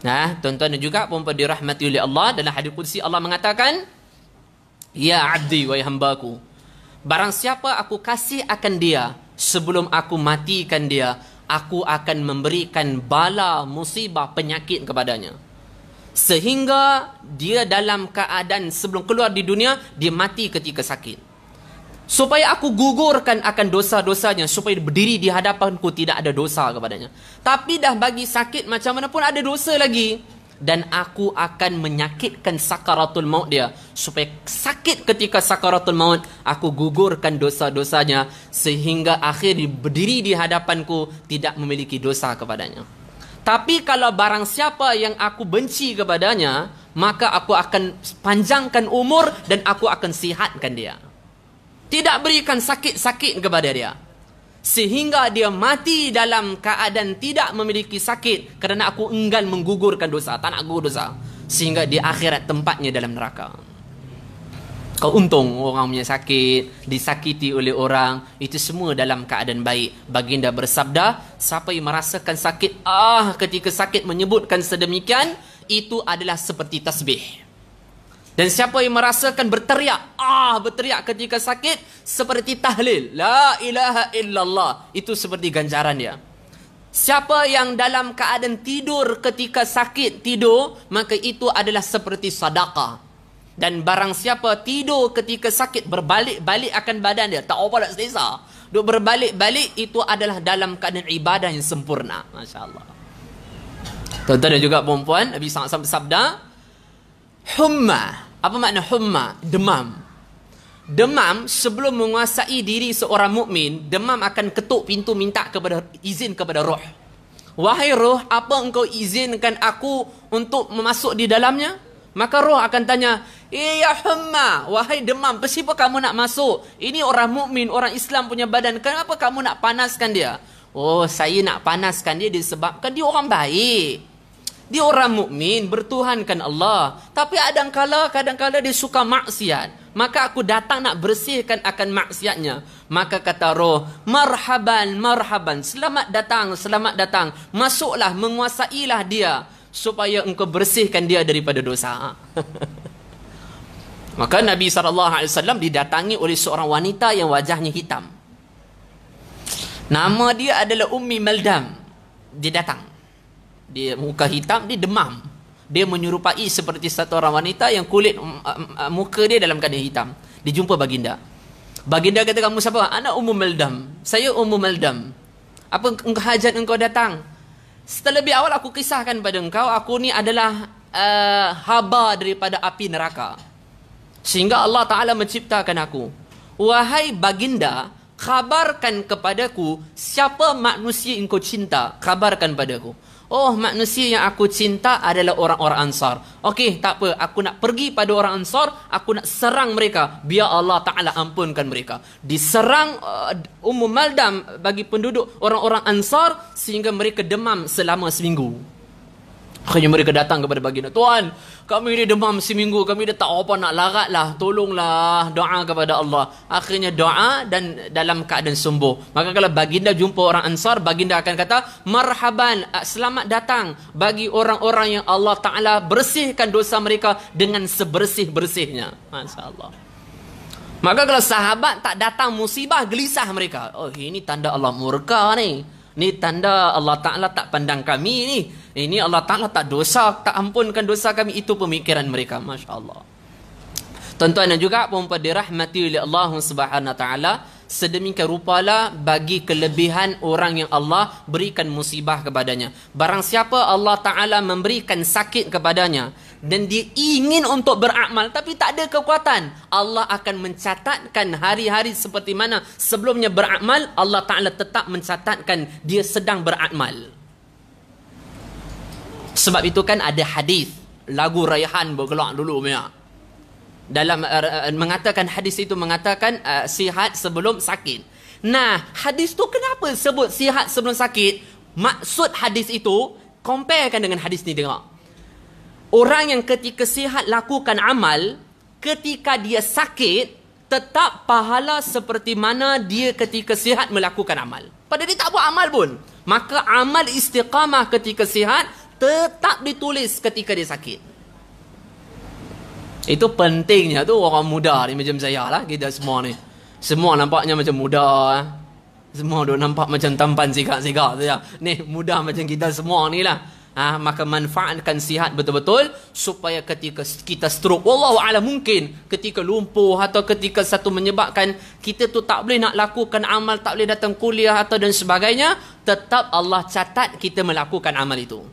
Nah, ha? tuan-tuan dan juga puan-puan dirahmati oleh Allah dalam hadis qudsi Allah mengatakan Ya abdi wa hambaku Barang siapa aku kasih akan dia Sebelum aku matikan dia Aku akan memberikan bala musibah penyakit kepadanya Sehingga dia dalam keadaan sebelum keluar di dunia Dia mati ketika sakit supaya aku gugurkan akan dosa-dosanya supaya berdiri di hadapanku tidak ada dosa kepadanya tapi dah bagi sakit macam mana pun ada dosa lagi dan aku akan menyakitkan sakaratul maut dia supaya sakit ketika sakaratul maut aku gugurkan dosa-dosanya sehingga akhir berdiri di hadapanku tidak memiliki dosa kepadanya tapi kalau barang siapa yang aku benci kepadanya maka aku akan panjangkan umur dan aku akan sihatkan dia tidak berikan sakit-sakit kepada dia sehingga dia mati dalam keadaan tidak memiliki sakit kerana aku enggan menggugurkan dosa tak nak gugur dosa sehingga di akhirat tempatnya dalam neraka kau untung orang punya sakit disakiti oleh orang itu semua dalam keadaan baik baginda bersabda siapa yang merasakan sakit ah ketika sakit menyebutkan sedemikian itu adalah seperti tasbih dan siapa yang merasakan berteriak, ah berteriak ketika sakit seperti tahlil, la ilaha illallah, itu seperti ganjaran dia. Siapa yang dalam keadaan tidur ketika sakit tidur, maka itu adalah seperti sedekah. Dan barang siapa tidur ketika sakit berbalik-balik akan badan dia, tak apa nak selesa. Duk berbalik-balik itu adalah dalam keadaan ibadah yang sempurna. Masya-Allah. Tuan-tuan dan juga puan-puan, Nabi sangat sabda, -sabda Humma. Apa makna humma? Demam. Demam sebelum menguasai diri seorang mukmin, demam akan ketuk pintu minta kepada izin kepada roh. Wahai roh, apa engkau izinkan aku untuk memasuk di dalamnya? Maka roh akan tanya, eh, Ya humma, wahai demam, bersiapa kamu nak masuk? Ini orang mukmin, orang Islam punya badan, kenapa kamu nak panaskan dia? Oh, saya nak panaskan dia disebabkan dia orang baik. Dia orang mukmin bertuhankan Allah. Tapi kadangkala, kadangkala dia suka maksiat. Maka aku datang nak bersihkan akan maksiatnya. Maka kata roh, marhaban, marhaban. Selamat datang, selamat datang. Masuklah, menguasailah dia. Supaya engkau bersihkan dia daripada dosa. Maka Nabi SAW didatangi oleh seorang wanita yang wajahnya hitam. Nama dia adalah Ummi Maldam. Dia datang dia muka hitam dia demam dia menyerupai seperti satu orang wanita yang kulit mm, mm, mm, muka dia dalam keadaan hitam dia jumpa baginda baginda kata kamu siapa ana ummu maldam saya ummu maldam apa engkau hajat engkau datang setelah lebih awal aku kisahkan pada engkau aku ni adalah uh, haba daripada api neraka sehingga Allah taala menciptakan aku wahai baginda khabarkan kepadaku siapa manusia engkau cinta khabarkan padaku Oh manusia yang aku cinta adalah orang-orang ansar Okey tak apa Aku nak pergi pada orang ansar Aku nak serang mereka Biar Allah Ta'ala ampunkan mereka Diserang uh, umum maldam Bagi penduduk orang-orang ansar Sehingga mereka demam selama seminggu Akhirnya mereka datang kepada baginda. Tuan, kami ni demam seminggu. Kami dah tak apa nak larat lah. Tolonglah doa kepada Allah. Akhirnya doa dan dalam keadaan sembuh. Maka kalau baginda jumpa orang ansar, baginda akan kata, Marhaban, selamat datang bagi orang-orang yang Allah Ta'ala bersihkan dosa mereka dengan sebersih-bersihnya. Masya Allah. Maka kalau sahabat tak datang musibah, gelisah mereka. Oh, ini tanda Allah murka ni. Ni tanda Allah Ta'ala tak pandang kami ni. Ini Allah Ta'ala tak dosa, tak ampunkan dosa kami. Itu pemikiran mereka. Masya Allah. Tuan-tuan dan juga perempuan dirahmati oleh Allah Subhanahu Wa Ta'ala sedemikian rupalah bagi kelebihan orang yang Allah berikan musibah kepadanya barang siapa Allah taala memberikan sakit kepadanya dan dia ingin untuk beramal tapi tak ada kekuatan Allah akan mencatatkan hari-hari seperti mana sebelumnya beramal Allah taala tetap mencatatkan dia sedang beramal sebab itu kan ada hadis lagu raihan bergelak dulu punya dalam uh, uh, mengatakan hadis itu mengatakan uh, sihat sebelum sakit. Nah, hadis tu kenapa sebut sihat sebelum sakit? Maksud hadis itu comparekan dengan hadis ni dengar. Orang yang ketika sihat lakukan amal, ketika dia sakit tetap pahala seperti mana dia ketika sihat melakukan amal. Padahal dia tak buat amal pun. Maka amal istiqamah ketika sihat tetap ditulis ketika dia sakit. Itu pentingnya tu orang muda ni macam saya lah kita semua ni. Semua nampaknya macam muda eh. Semua duk nampak macam tampan sikap-sikap saja. Ya. Ni muda macam kita semua ni lah. Ha, maka manfaatkan sihat betul-betul supaya ketika kita stroke wallahu alam mungkin ketika lumpuh atau ketika satu menyebabkan kita tu tak boleh nak lakukan amal tak boleh datang kuliah atau dan sebagainya tetap Allah catat kita melakukan amal itu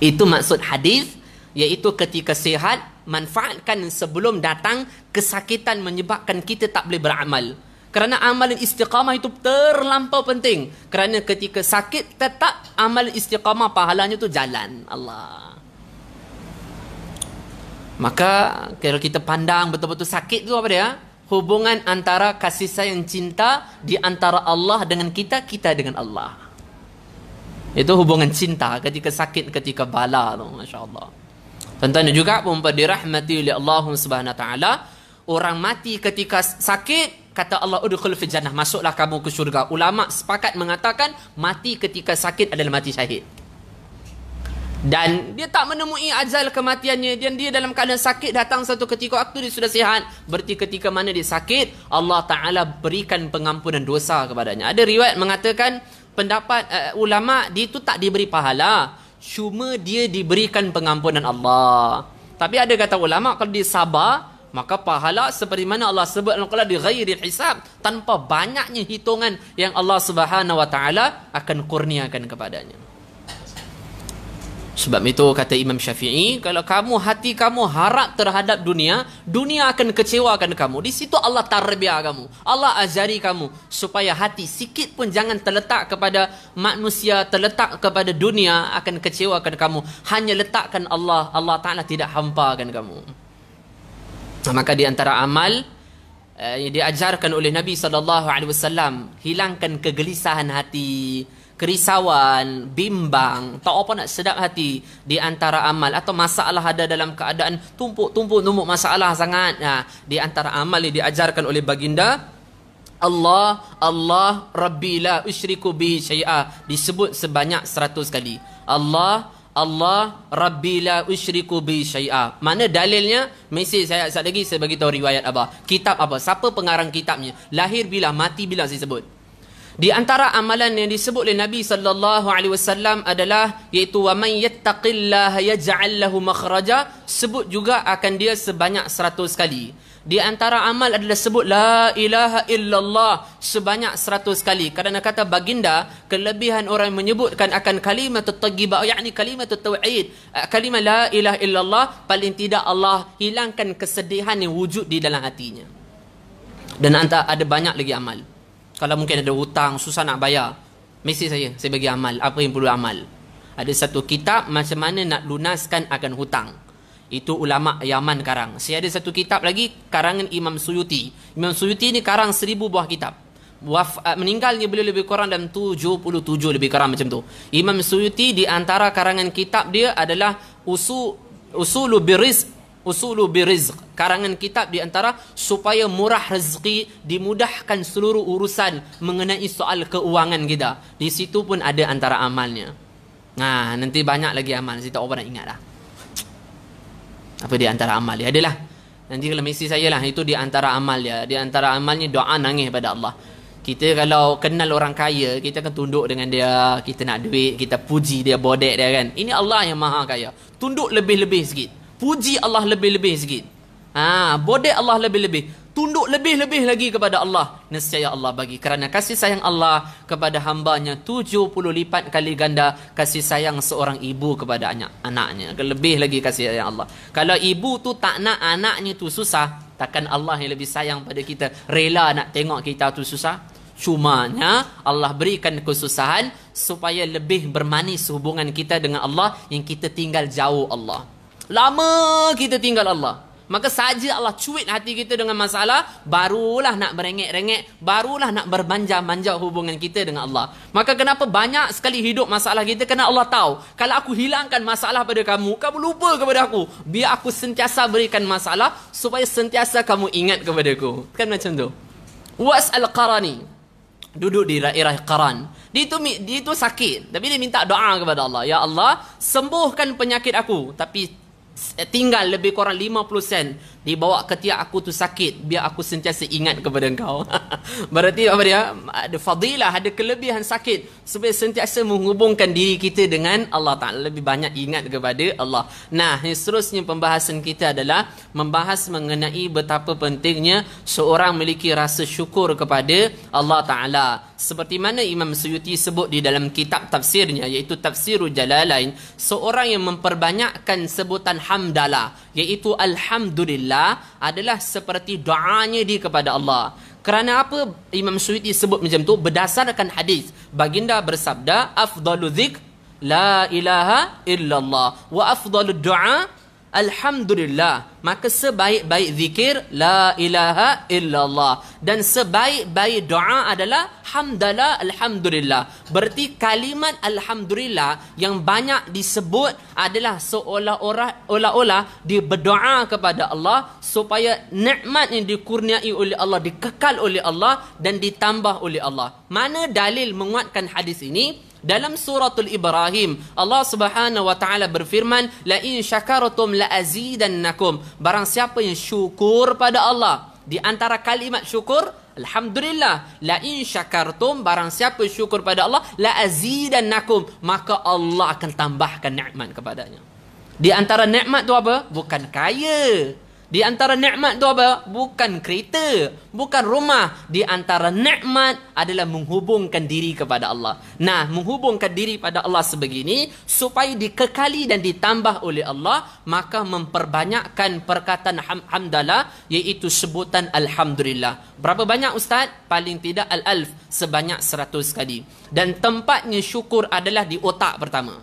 itu maksud hadis iaitu ketika sihat manfaatkan sebelum datang kesakitan menyebabkan kita tak boleh beramal. Kerana amalan istiqamah itu terlampau penting. Kerana ketika sakit tetap amalan istiqamah pahalanya tu jalan. Allah. Maka kalau kita pandang betul-betul sakit tu apa dia? Hubungan antara kasih sayang cinta di antara Allah dengan kita, kita dengan Allah. Itu hubungan cinta ketika sakit, ketika bala tu. Masya Allah. Tentunya juga perempuan dirahmati oleh Allah Subhanahu Wa taala. Orang mati ketika sakit kata Allah udkhul fi jannah masuklah kamu ke syurga. Ulama sepakat mengatakan mati ketika sakit adalah mati syahid. Dan dia tak menemui ajal kematiannya Dan dia dalam keadaan sakit datang satu ketika waktu dia sudah sihat Berarti ketika mana dia sakit Allah Ta'ala berikan pengampunan dosa kepadanya Ada riwayat mengatakan pendapat uh, ulama dia itu tak diberi pahala cuma dia diberikan pengampunan Allah. Tapi ada kata ulama kalau dia sabar, maka pahala seperti mana Allah sebut dalam Quran di ghairi hisab tanpa banyaknya hitungan yang Allah Subhanahu wa taala akan kurniakan kepadanya. Sebab itu kata Imam Syafi'i, kalau kamu hati kamu harap terhadap dunia, dunia akan kecewakan kamu. Di situ Allah tarbiah kamu. Allah ajari kamu supaya hati sikit pun jangan terletak kepada manusia, terletak kepada dunia akan kecewakan kamu. Hanya letakkan Allah, Allah Ta'ala tidak hampakan kamu. Maka di antara amal eh, yang diajarkan oleh Nabi SAW, hilangkan kegelisahan Hati kerisauan, bimbang, tak apa nak sedap hati di antara amal atau masalah ada dalam keadaan tumpuk-tumpuk numuk masalah sangat ha, di antara amal yang diajarkan oleh baginda Allah Allah Rabbi la usyriku bihi syai'a disebut sebanyak seratus kali Allah Allah Rabbi la usyriku bi syai'a. Mana dalilnya? Mesej saya sat lagi saya bagi tahu riwayat apa. Kitab apa? Siapa pengarang kitabnya? Lahir bila, mati bila saya sebut. Di antara amalan yang disebut oleh Nabi sallallahu alaihi wasallam adalah iaitu waman yattaqillaha yaj'al lahu makhraja sebut juga akan dia sebanyak seratus kali. Di antara amal adalah sebut la ilaha illallah sebanyak seratus kali. Kerana kata baginda, kelebihan orang menyebutkan akan kalimat tatgiba oh, yakni kalimat tauhid, eh, kalimat la ilaha illallah paling tidak Allah hilangkan kesedihan yang wujud di dalam hatinya. Dan antara ada banyak lagi amal. Kalau mungkin ada hutang Susah nak bayar mesti saya Saya bagi amal Apa yang perlu amal Ada satu kitab Macam mana nak lunaskan akan hutang Itu ulama Yaman karang Saya ada satu kitab lagi Karangan Imam Suyuti Imam Suyuti ni karang seribu buah kitab Waf, eh, meninggalnya beliau lebih kurang dalam 77 lebih kurang macam tu Imam Suyuti di antara karangan kitab dia adalah Usul Usulu Birizq Usulu birizq. Karangan kitab di antara supaya murah rezeki dimudahkan seluruh urusan mengenai soal keuangan kita. Di situ pun ada antara amalnya. Nah, ha, nanti banyak lagi amal. Saya tak nak ingat lah. Apa di antara amal dia? Adalah. Nanti kalau mesti saya lah. Itu di antara amal dia. Di antara amalnya doa nangis pada Allah. Kita kalau kenal orang kaya, kita akan tunduk dengan dia. Kita nak duit, kita puji dia, bodek dia kan. Ini Allah yang maha kaya. Tunduk lebih-lebih sikit puji Allah lebih-lebih sikit. Ha, bodek Allah lebih-lebih. Tunduk lebih-lebih lagi kepada Allah. Nescaya Allah bagi. Kerana kasih sayang Allah kepada hambanya 70 lipat kali ganda kasih sayang seorang ibu kepada anaknya. Lebih lagi kasih sayang Allah. Kalau ibu tu tak nak anaknya tu susah, takkan Allah yang lebih sayang pada kita rela nak tengok kita tu susah? Cuma nya Allah berikan kesusahan supaya lebih bermanis hubungan kita dengan Allah yang kita tinggal jauh Allah. Lama kita tinggal Allah. Maka saja Allah cuit hati kita dengan masalah, barulah nak berengek-rengek, barulah nak berbanja-manja hubungan kita dengan Allah. Maka kenapa banyak sekali hidup masalah kita, Kena Allah tahu, kalau aku hilangkan masalah pada kamu, kamu lupa kepada aku. Biar aku sentiasa berikan masalah, supaya sentiasa kamu ingat kepada aku. Kan macam tu. Was al-qarani. Duduk di daerah Qaran. Dia itu, dia itu sakit. Tapi dia minta doa kepada Allah. Ya Allah, sembuhkan penyakit aku. Tapi tinggal lebih kurang 50 sen dibawa ke tiak aku tu sakit biar aku sentiasa ingat kepada engkau berarti apa dia ada fadilah ada kelebihan sakit supaya sentiasa menghubungkan diri kita dengan Allah Ta'ala lebih banyak ingat kepada Allah nah yang seterusnya pembahasan kita adalah membahas mengenai betapa pentingnya seorang memiliki rasa syukur kepada Allah Ta'ala seperti mana Imam Suyuti sebut di dalam kitab tafsirnya iaitu Tafsiru Jalalain seorang yang memperbanyakkan sebutan hamdalah iaitu Alhamdulillah Bismillah adalah seperti doanya dia kepada Allah. Kerana apa Imam Suyuti sebut macam tu berdasarkan hadis baginda bersabda afdalu zik la ilaha illallah wa afdalu du'a Alhamdulillah Maka sebaik-baik zikir La ilaha illallah Dan sebaik-baik doa adalah Hamdallah Alhamdulillah Berarti kalimat Alhamdulillah Yang banyak disebut adalah Seolah-olah di berdoa kepada Allah Supaya nikmat yang dikurniai oleh Allah Dikekal oleh Allah Dan ditambah oleh Allah Mana dalil menguatkan hadis ini? Dalam suratul Ibrahim, Allah Subhanahu wa taala berfirman, "La in syakartum la azidannakum." Barang siapa yang syukur pada Allah, di antara kalimat syukur Alhamdulillah la in syakartum barang siapa syukur pada Allah la azidannakum maka Allah akan tambahkan nikmat kepadanya. Di antara nikmat itu apa? Bukan kaya. Di antara nikmat tu apa? Bukan kereta, bukan rumah. Di antara nikmat adalah menghubungkan diri kepada Allah. Nah, menghubungkan diri pada Allah sebegini supaya dikekali dan ditambah oleh Allah, maka memperbanyakkan perkataan hamdalah iaitu sebutan alhamdulillah. Berapa banyak ustaz? Paling tidak al-alf sebanyak seratus kali. Dan tempatnya syukur adalah di otak pertama.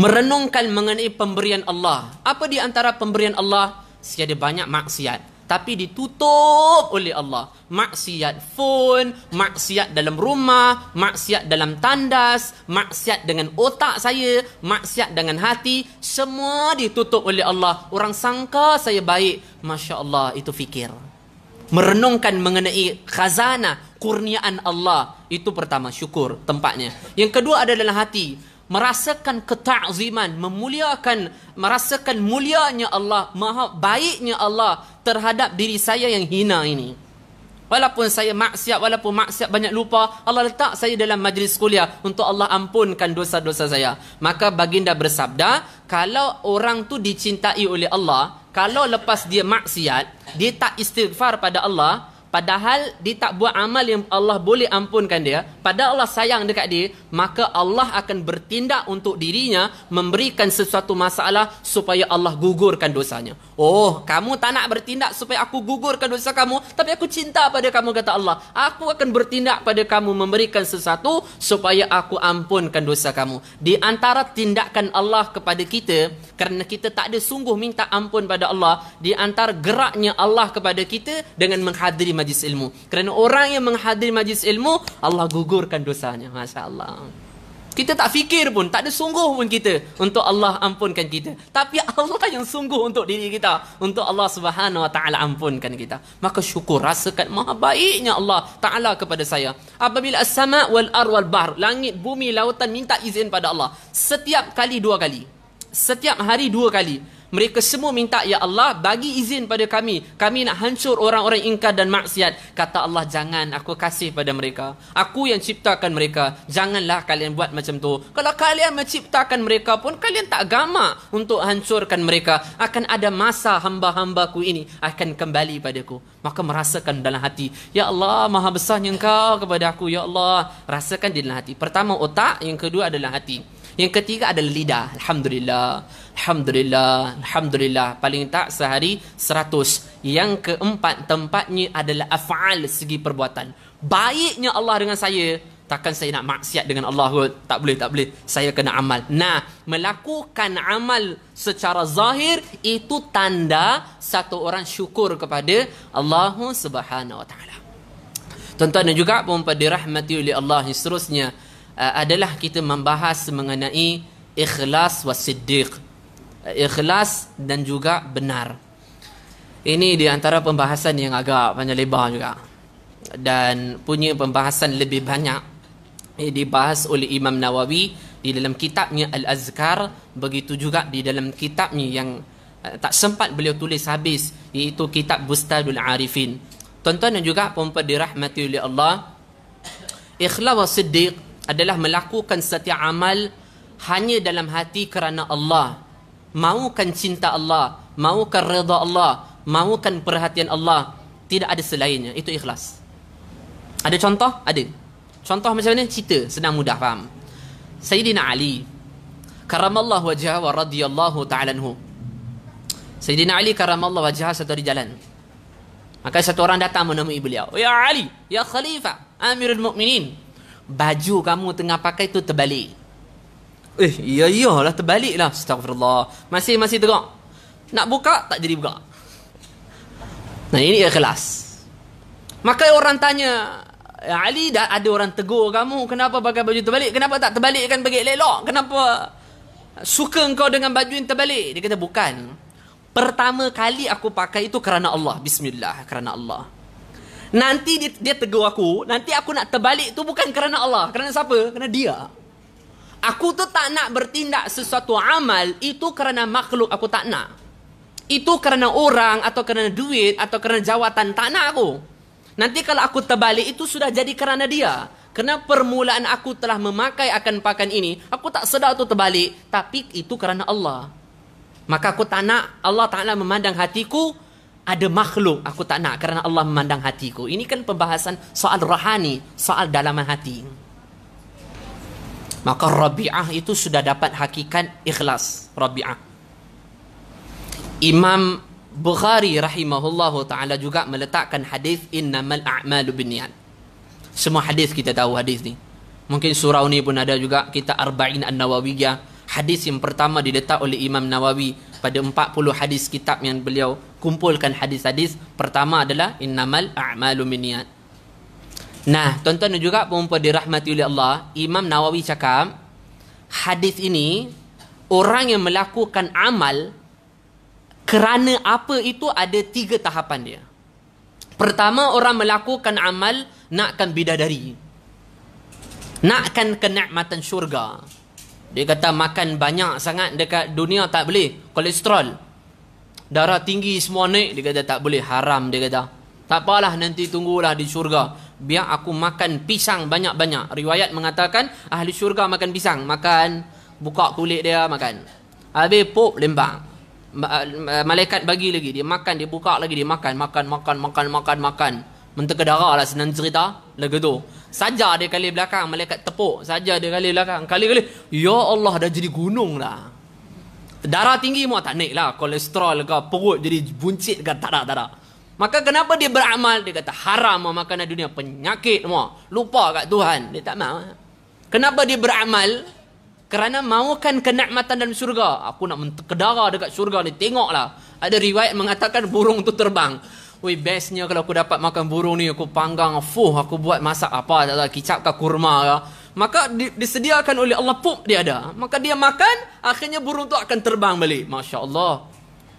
Merenungkan mengenai pemberian Allah. Apa di antara pemberian Allah? sekiranya banyak maksiat tapi ditutup oleh Allah maksiat phone maksiat dalam rumah maksiat dalam tandas maksiat dengan otak saya maksiat dengan hati semua ditutup oleh Allah orang sangka saya baik Masya Allah itu fikir merenungkan mengenai khazanah kurniaan Allah itu pertama syukur tempatnya yang kedua adalah hati merasakan keta'ziman, memuliakan, merasakan mulianya Allah, maha baiknya Allah terhadap diri saya yang hina ini. Walaupun saya maksiat, walaupun maksiat banyak lupa, Allah letak saya dalam majlis kuliah untuk Allah ampunkan dosa-dosa saya. Maka baginda bersabda, kalau orang tu dicintai oleh Allah, kalau lepas dia maksiat, dia tak istighfar pada Allah, Padahal dia tak buat amal yang Allah boleh ampunkan dia. Padahal Allah sayang dekat dia. Maka Allah akan bertindak untuk dirinya. Memberikan sesuatu masalah. Supaya Allah gugurkan dosanya. Oh, kamu tak nak bertindak supaya aku gugurkan dosa kamu. Tapi aku cinta pada kamu, kata Allah. Aku akan bertindak pada kamu. Memberikan sesuatu. Supaya aku ampunkan dosa kamu. Di antara tindakan Allah kepada kita. Kerana kita tak ada sungguh minta ampun pada Allah. Di antara geraknya Allah kepada kita. Dengan menghadiri majlis ilmu. Kerana orang yang menghadiri majlis ilmu, Allah gugurkan dosanya. Masya Allah. Kita tak fikir pun, tak ada sungguh pun kita untuk Allah ampunkan kita. Tapi Allah yang sungguh untuk diri kita, untuk Allah Subhanahu Wa Taala ampunkan kita. Maka syukur rasakan maha baiknya Allah Taala kepada saya. Apabila asma wal ar wal bahr, langit, bumi, lautan minta izin pada Allah. Setiap kali dua kali. Setiap hari dua kali. Mereka semua minta, Ya Allah, bagi izin pada kami. Kami nak hancur orang-orang ingkar dan maksiat. Kata Allah, jangan aku kasih pada mereka. Aku yang ciptakan mereka. Janganlah kalian buat macam tu. Kalau kalian menciptakan mereka pun, kalian tak gamak untuk hancurkan mereka. Akan ada masa hamba-hambaku ini akan kembali pada padaku. Maka merasakan dalam hati, Ya Allah, maha besarnya engkau kepada aku. Ya Allah, rasakan di dalam hati. Pertama otak, yang kedua adalah hati. Yang ketiga adalah lidah. Alhamdulillah. Alhamdulillah. Alhamdulillah. Paling tak sehari seratus. Yang keempat tempatnya adalah af'al segi perbuatan. Baiknya Allah dengan saya. Takkan saya nak maksiat dengan Allah kot. Tak boleh, tak boleh. Saya kena amal. Nah, melakukan amal secara zahir itu tanda satu orang syukur kepada Allah Subhanahu Wa Taala. Tuan-tuan dan juga pun pada rahmati oleh Allah yang seterusnya. Uh, adalah kita membahas mengenai ikhlas wasiddiq uh, ikhlas dan juga benar ini di antara pembahasan yang agak panjang lebar juga dan punya pembahasan lebih banyak yang eh, dibahas oleh Imam Nawawi di dalam kitabnya Al-Azkar begitu juga di dalam kitabnya yang uh, tak sempat beliau tulis habis iaitu kitab Bustadul Arifin tuan-tuan dan juga puan-puan dirahmati oleh Allah ikhlas wasiddiq adalah melakukan setiap amal hanya dalam hati kerana Allah. Maukan cinta Allah, maukan redha Allah, maukan perhatian Allah. Tidak ada selainnya. Itu ikhlas. Ada contoh? Ada. Contoh macam mana? Cerita. Senang mudah faham. Sayyidina Ali. Karamallah wajah wa radiyallahu ta'alanhu. Sayyidina Ali karamallah wajah satu hari jalan. Maka satu orang datang menemui beliau. Ya Ali, ya Khalifah, Amirul Mukminin baju kamu tengah pakai tu terbalik. Eh, iya iyalah terbalik lah. Astagfirullah. Masih masih terak. Nak buka tak jadi buka. Nah, ini ikhlas. Maka orang tanya, Ali dah ada orang tegur kamu kenapa pakai baju terbalik? Kenapa tak terbalikkan bagi elok? Kenapa suka engkau dengan baju yang terbalik? Dia kata bukan. Pertama kali aku pakai itu kerana Allah. Bismillah, kerana Allah. Nanti dia, dia tegur aku Nanti aku nak terbalik tu bukan kerana Allah Kerana siapa? Kerana dia Aku tu tak nak bertindak sesuatu amal Itu kerana makhluk aku tak nak Itu kerana orang Atau kerana duit Atau kerana jawatan Tak nak aku Nanti kalau aku terbalik Itu sudah jadi kerana dia Kerana permulaan aku telah memakai akan pakan ini Aku tak sedar tu terbalik Tapi itu kerana Allah Maka aku tak nak Allah tak nak memandang hatiku ada makhluk aku tak nak kerana Allah memandang hatiku. Ini kan pembahasan soal rohani, soal dalaman hati. Maka Rabi'ah itu sudah dapat hakikat ikhlas Rabi'ah. Imam Bukhari rahimahullahu taala juga meletakkan hadis innamal a'malu binniyat. Semua hadis kita tahu hadis ni. Mungkin surau ni pun ada juga kita Arba'in An-Nawawiyah. Hadis yang pertama diletak oleh Imam Nawawi pada 40 hadis kitab yang beliau kumpulkan hadis-hadis pertama adalah innamal a'malu minniyat. Nah, tuan-tuan dan juga puan-puan dirahmati oleh Allah, Imam Nawawi cakap hadis ini orang yang melakukan amal kerana apa itu ada tiga tahapan dia. Pertama orang melakukan amal nakkan bidadari. Nakkan kenikmatan syurga. Dia kata makan banyak sangat dekat dunia tak boleh. Kolesterol. Darah tinggi semua naik Dia kata tak boleh haram Dia kata Tak apalah nanti tunggulah di syurga Biar aku makan pisang banyak-banyak Riwayat mengatakan Ahli syurga makan pisang Makan Buka kulit dia makan Habis pop lembang eh, Malaikat bagi lagi Dia makan dia buka lagi Dia makan makan makan makan makan makan Menteri darah lah senang cerita Lagi tu Saja dia kali belakang Malaikat tepuk Saja dia kali belakang Kali-kali Ya Allah dah jadi gunung lah Darah tinggi muak tak naik lah Kolesterol ke perut jadi buncit ke tak ada tak ada Maka kenapa dia beramal Dia kata haram muak makanan dunia Penyakit muak Lupa kat Tuhan Dia tak mahu eh. Kenapa dia beramal Kerana mahukan kenakmatan dalam surga Aku nak mentekedara dekat surga ni Tengok lah. Ada riwayat mengatakan burung tu terbang Ui bestnya kalau aku dapat makan burung ni Aku panggang Fuh aku buat masak apa tak Kicap ke kurma ke Maka di, disediakan oleh Allah pup dia ada. Maka dia makan, akhirnya burung tu akan terbang balik. Masya Allah.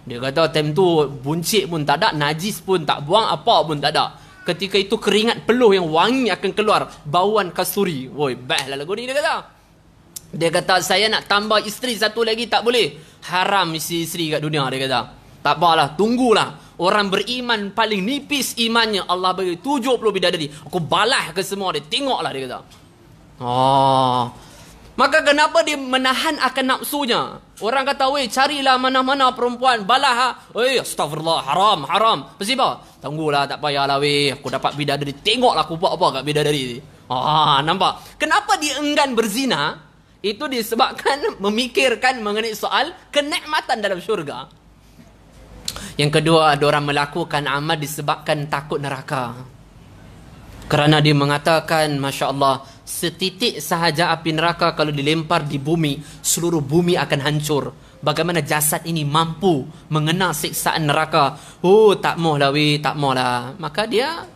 Dia kata time tu buncit pun tak ada, najis pun tak buang, apa pun tak ada. Ketika itu keringat peluh yang wangi akan keluar. Bauan kasuri. Woi, bah lah lagu ni dia kata. Dia kata saya nak tambah isteri satu lagi tak boleh. Haram isteri-isteri kat dunia dia kata. Tak apalah, tunggulah. Orang beriman paling nipis imannya Allah bagi 70 bidadari. Aku balah ke semua dia. Tengoklah dia kata. Oh. Maka kenapa dia menahan akan nafsunya? Orang kata, "Wei, carilah mana-mana perempuan, balah." Oi, ha. eh, astagfirullah, haram, haram. Pasti apa? Tunggulah, tak payahlah wei. Aku dapat bida bidadari, tengoklah aku buat apa kat dari ni. Ah, nampak. Kenapa dia enggan berzina? Itu disebabkan memikirkan mengenai soal kenikmatan dalam syurga. Yang kedua, ada orang melakukan amal disebabkan takut neraka. Kerana dia mengatakan, Masya Allah, setitik sahaja api neraka kalau dilempar di bumi, seluruh bumi akan hancur. Bagaimana jasad ini mampu mengenal siksaan neraka? Oh, tak mahlah, weh, tak mahlah. Maka dia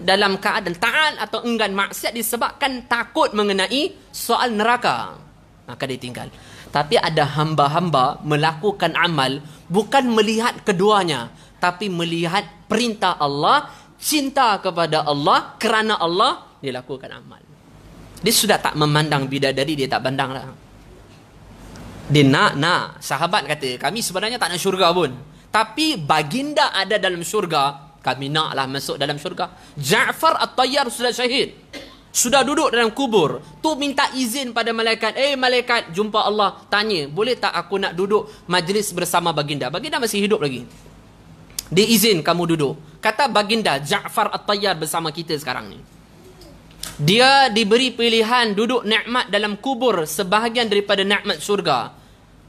dalam keadaan taat atau enggan maksiat disebabkan takut mengenai soal neraka. Maka dia tinggal. Tapi ada hamba-hamba melakukan amal bukan melihat keduanya. Tapi melihat perintah Allah cinta kepada Allah kerana Allah dia lakukan amal dia sudah tak memandang bidadari dia tak pandang lah dia nak nak sahabat kata kami sebenarnya tak nak syurga pun tapi baginda ada dalam syurga kami naklah masuk dalam syurga Ja'far At-Tayyar sudah syahid sudah duduk dalam kubur tu minta izin pada malaikat eh malaikat jumpa Allah tanya boleh tak aku nak duduk majlis bersama baginda baginda masih hidup lagi dia izin kamu duduk. Kata baginda Ja'far At-Tayyar bersama kita sekarang ni. Dia diberi pilihan duduk nikmat dalam kubur sebahagian daripada nikmat syurga.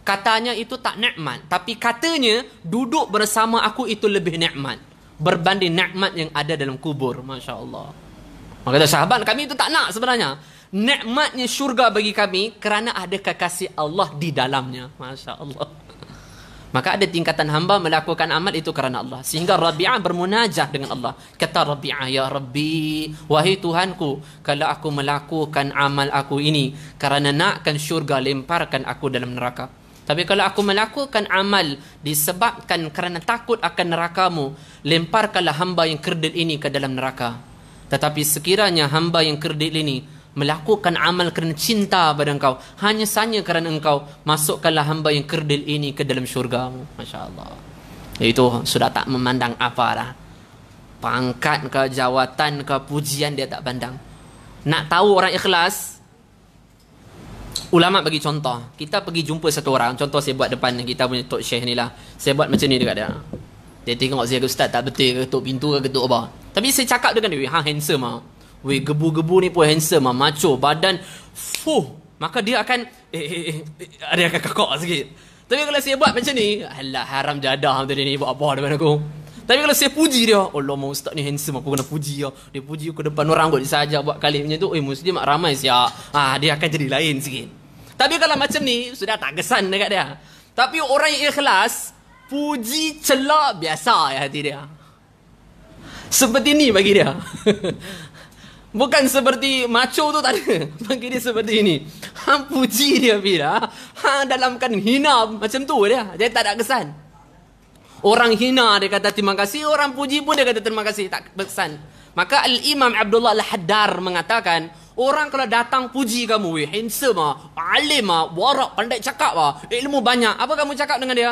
Katanya itu tak nikmat, tapi katanya duduk bersama aku itu lebih nikmat berbanding nikmat yang ada dalam kubur, masya-Allah. Maka kata sahabat, kami itu tak nak sebenarnya. Nikmatnya syurga bagi kami kerana ada kekasih Allah di dalamnya, masya-Allah. Maka ada tingkatan hamba melakukan amal itu kerana Allah. Sehingga Rabi'ah bermunajah dengan Allah. Kata Rabi'ah, Ya Rabbi, wahai Tuhanku, kalau aku melakukan amal aku ini, kerana nakkan syurga, lemparkan aku dalam neraka. Tapi kalau aku melakukan amal disebabkan kerana takut akan nerakamu, lemparkanlah hamba yang kerdil ini ke dalam neraka. Tetapi sekiranya hamba yang kerdil ini melakukan amal kerana cinta pada engkau hanya sanya kerana engkau masukkanlah hamba yang kerdil ini ke dalam syurga Masya Allah ya, itu sudah tak memandang apa lah pangkat ke jawatan ke pujian dia tak pandang nak tahu orang ikhlas Ulama bagi contoh Kita pergi jumpa satu orang Contoh saya buat depan Kita punya Tok Syekh ni lah Saya buat macam ni dekat dia Dia tengok saya Ustaz tak betul ke Ketuk pintu ke ketuk apa Tapi saya cakap dengan dia Ha handsome lah Weh, gebu-gebu ni pun handsome lah. Macho, badan. Fuh. Maka dia akan... Eh, eh, eh, eh. Dia akan kakak sikit. Tapi kalau saya buat macam ni. Alah, haram jadah. Tadi ni buat apa depan aku. Tapi kalau saya puji dia. Allah, mau ustaz ni handsome. Aku kena puji dia. Ya. Dia puji aku depan orang kot. Dia sahaja buat kali macam tu. Eh, muslim mak ramai siap. Ah, dia akan jadi lain sikit. Tapi kalau macam ni. Sudah tak kesan dekat dia. Tapi orang yang ikhlas. Puji celak biasa ya hati dia. Seperti ni bagi dia. Bukan seperti maco tu tak ada. Panggil dia seperti ini. Hang puji dia Fira. Ah. Hang dalamkan hina macam tu ah. dia. Jadi tak ada kesan. Orang hina dia kata terima kasih. Orang puji pun dia kata terima kasih. Tak kesan. Maka Al-Imam Abdullah Al-Haddar mengatakan. Orang kalau datang puji kamu. Handsome lah. Alim lah. Warak. Pandai cakap lah. Ilmu banyak. Apa kamu cakap dengan dia?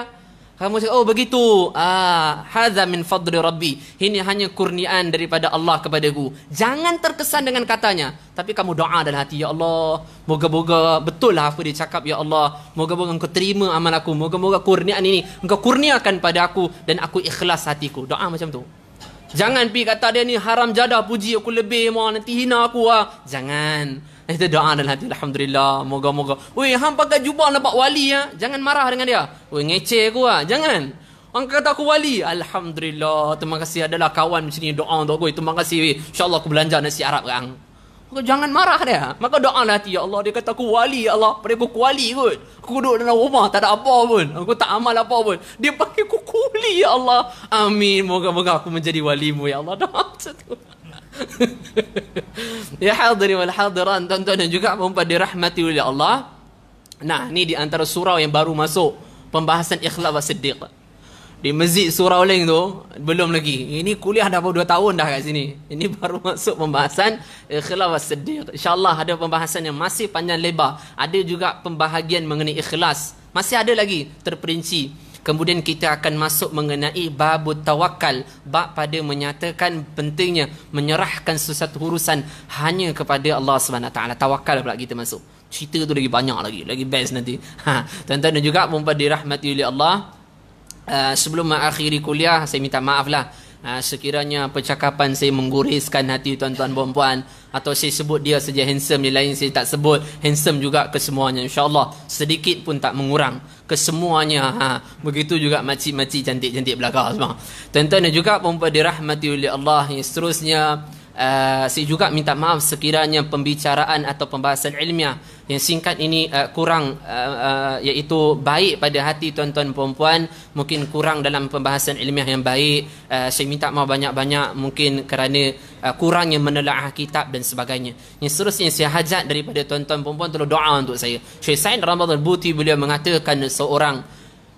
Kamu cakap, oh begitu. Ah, Hadha min fadri rabbi. Ini hanya kurniaan daripada Allah kepada ku. Jangan terkesan dengan katanya. Tapi kamu doa dalam hati, Ya Allah. Moga-moga betul lah apa dia cakap, Ya Allah. Moga-moga engkau terima amal aku. Moga-moga kurniaan ini. Engkau kurniakan pada aku. Dan aku ikhlas hatiku. Doa macam tu. Jangan pergi kata dia ni haram jadah puji aku lebih. Mau nanti hina aku lah. Jangan. Itu doa dalam hati Alhamdulillah Moga-moga Weh hang pakai jubah nampak wali ya Jangan marah dengan dia Weh ngeceh aku lah Jangan Orang kata aku wali Alhamdulillah Terima kasih adalah kawan sini doa untuk aku Terima kasih weh InsyaAllah aku belanja nasi Arab kan Maka jangan marah dia Maka doa lah hati Ya Allah Dia kata aku wali ya Allah Pada aku kuali kot Aku duduk dalam rumah Tak ada apa pun Aku tak amal apa pun Dia pakai aku ya Allah Amin Moga-moga aku menjadi walimu ya Allah Doa macam tu ya hadirin wal hadirat tuan-tuan dan juga puan-puan dirahmati oleh Allah. Nah, ni di antara surau yang baru masuk pembahasan ikhlas wa siddiq. Di masjid surau lain tu belum lagi. Ini kuliah dah baru 2 tahun dah kat sini. Ini baru masuk pembahasan ikhlas wa siddiq. Insya-Allah ada pembahasan yang masih panjang lebar. Ada juga pembahagian mengenai ikhlas. Masih ada lagi terperinci. Kemudian kita akan masuk mengenai bab tawakal, bab pada menyatakan pentingnya menyerahkan sesuatu urusan hanya kepada Allah Subhanahu Wa Taala. Tawakal pula kita masuk. Cerita tu lagi banyak lagi, lagi best nanti. Ha, tuan-tuan juga puan-puan dirahmati oleh Allah. Uh, sebelum mengakhiri kuliah, saya minta maaf lah. Ha, sekiranya percakapan saya mengguriskan hati tuan-tuan puan-puan atau saya sebut dia saja handsome yang lain saya tak sebut handsome juga kesemuanya insyaallah sedikit pun tak mengurang kesemuanya ha begitu juga makcik-makcik cantik-cantik belakang semua tuan-tuan juga puan-puan dirahmati oleh Allah yang seterusnya uh, saya juga minta maaf sekiranya pembicaraan atau pembahasan ilmiah yang singkat ini uh, kurang uh, uh, iaitu baik pada hati tuan-tuan puan mungkin kurang dalam pembahasan ilmiah yang baik uh, saya minta maaf banyak-banyak mungkin kerana uh, yang menelaah kitab dan sebagainya yang seterusnya saya hajat daripada tuan-tuan puan-puan tolong doa untuk saya Syed Said Ramadhan Buti beliau mengatakan seorang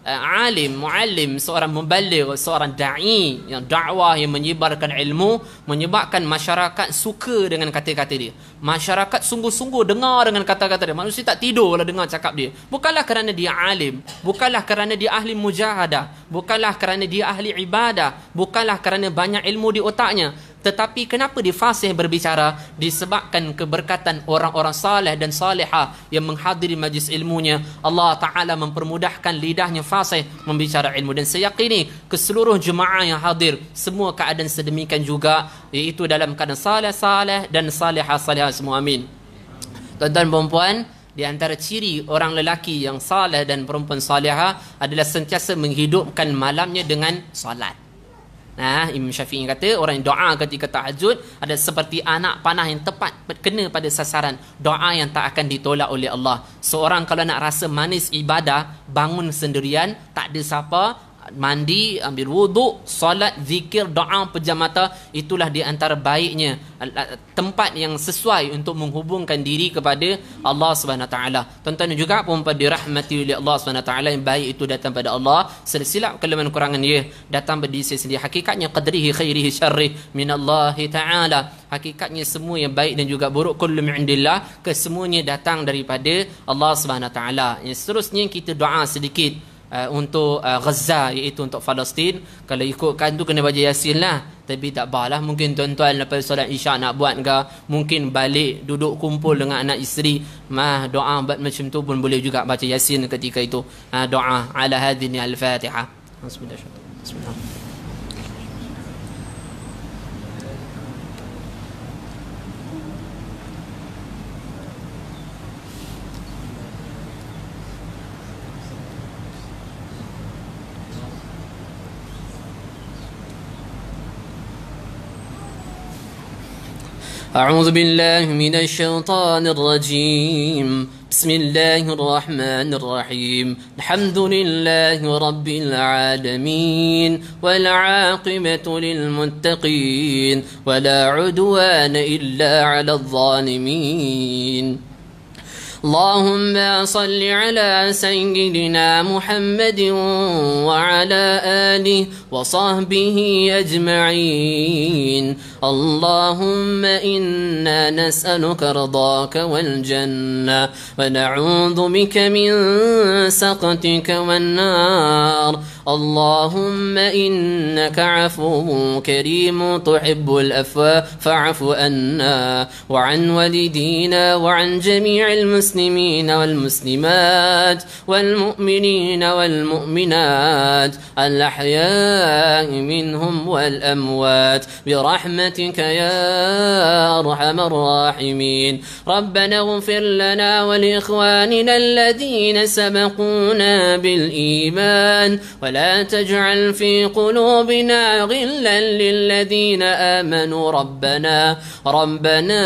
Eh, alim, muallim, seorang mubaligh, seorang da'i yang dakwah yang menyebarkan ilmu, menyebabkan masyarakat suka dengan kata-kata dia. Masyarakat sungguh-sungguh dengar dengan kata-kata dia. Manusia tak tidurlah dengar cakap dia. Bukanlah kerana dia alim, bukanlah kerana dia ahli mujahadah, bukanlah kerana dia ahli ibadah, bukanlah kerana banyak ilmu di otaknya, tetapi kenapa dia fasih berbicara disebabkan keberkatan orang-orang saleh dan saleha yang menghadiri majlis ilmunya Allah taala mempermudahkan lidahnya fasih membicara ilmu dan saya yakini ke jemaah yang hadir semua keadaan sedemikian juga iaitu dalam keadaan saleh-saleh dan saleha-saleha semua amin tuan-tuan puan di antara ciri orang lelaki yang saleh dan perempuan saleha adalah sentiasa menghidupkan malamnya dengan salat. Nah, Imam Syafi'i kata orang yang doa ketika tahajud ada seperti anak panah yang tepat kena pada sasaran doa yang tak akan ditolak oleh Allah. Seorang kalau nak rasa manis ibadah, bangun sendirian, tak ada siapa, mandi, ambil wudhu, solat, zikir, doa, pejam mata itulah di antara baiknya tempat yang sesuai untuk menghubungkan diri kepada Allah Subhanahu taala. Tuan-tuan juga pun pada rahmati oleh Allah Subhanahu taala yang baik itu datang pada Allah, silsilah kelemahan kurangan dia datang pada diri sendiri. Hakikatnya qadrihi khairihi syarri min Allah taala. Hakikatnya semua yang baik dan juga buruk kullu min indillah, kesemuanya datang daripada Allah Subhanahu taala. Yang seterusnya kita doa sedikit uh, untuk uh, Gaza iaitu untuk Palestin kalau ikutkan tu kena baca Yasin lah tapi tak apalah mungkin tuan-tuan lepas solat isya nak buat ke mungkin balik duduk kumpul dengan anak isteri mah doa buat macam tu pun boleh juga baca Yasin ketika itu uh, doa ala hadhihi al-fatihah Bismillahirrahmanirrahim أعوذ بالله من الشيطان الرجيم بسم الله الرحمن الرحيم الحمد لله رب العالمين والعاقبة للمتقين ولا عدوان إلا على الظالمين اللهم صل على سيدنا محمد وعلى آله وصحبه أجمعين اللهم إنا نسألك رضاك والجنة ونعوذ بك من سقطك والنار اللهم إنك عفو كريم تحب الأفوى فاعف عنا وعن والدينا وعن جميع المسلمين والمسلمات والمؤمنين والمؤمنات الأحياء منهم والأموات برحمة برحمتك يا أرحم الراحمين ربنا اغفر لنا ولإخواننا الذين سبقونا بالإيمان ولا تجعل في قلوبنا غلا للذين آمنوا ربنا ربنا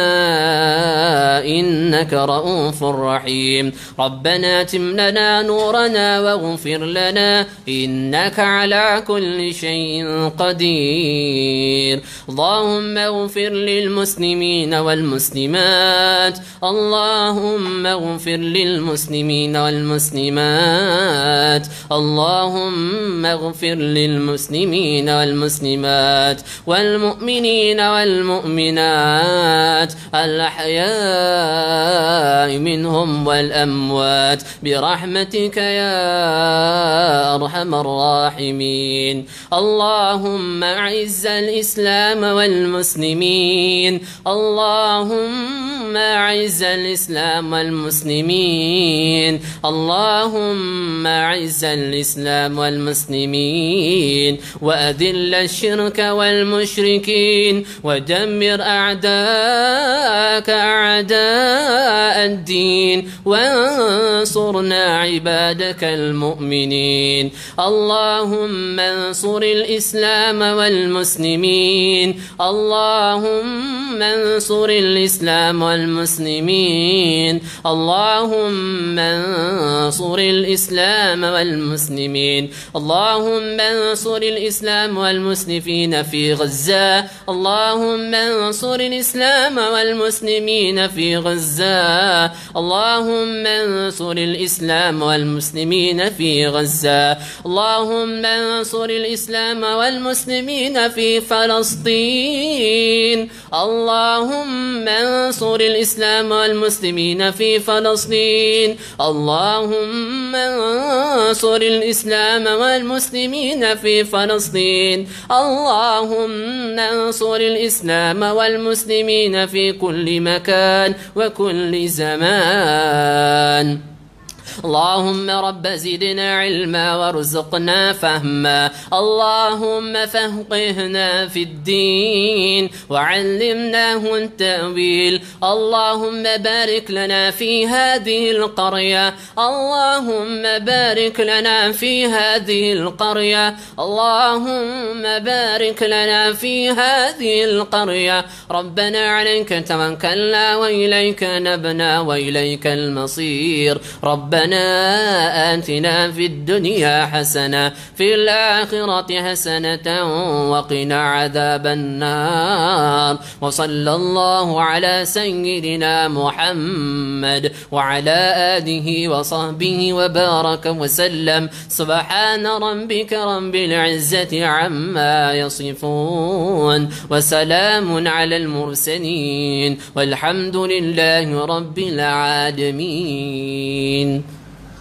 إنك رؤوف رحيم ربنا تم لنا نورنا واغفر لنا إنك على كل شيء قدير اللهم اللهم اغفر للمسلمين والمسلمات اللهم اغفر للمسلمين والمسلمات اللهم اغفر للمسلمين والمسلمات والمؤمنين والمؤمنات الأحياء منهم والأموات برحمتك يا أرحم الراحمين اللهم أعز الإسلام والمسلمين المسلمين اللهم عز الإسلام والمسلمين اللهم عز الإسلام والمسلمين وأذل الشرك والمشركين ودمر أعداءك أعداء الدين وانصرنا عبادك المؤمنين اللهم انصر الإسلام والمسلمين اللهم انصر الإسلام والمسلمين اللهم انصر الإسلام والمسلمين اللهم انصر الإسلام والمسلمين في غزة اللهم انصر الإسلام والمسلمين في غزة اللهم انصر الإسلام والمسلمين في غزة اللهم انصر الإسلام والمسلمين في فلسطين الظالمين اللهم انصر الإسلام والمسلمين في فلسطين اللهم انصر الإسلام والمسلمين في فلسطين اللهم انصر الإسلام والمسلمين في كل مكان وكل زمان اللهم رب زدنا علما وارزقنا فهما اللهم فهقهنا في الدين وعلمناه التأويل اللهم بارك لنا في هذه القرية اللهم بارك لنا في هذه القرية اللهم بارك لنا في هذه القرية ربنا عليك توكلنا وإليك نبنا وإليك المصير ربنا ربنا آتنا في الدنيا حسنة في الآخرة حسنة وقنا عذاب النار وصلى الله على سيدنا محمد وعلى آله وصحبه وبارك وسلم سبحان ربك رب العزة عما يصفون وسلام على المرسلين والحمد لله رب العالمين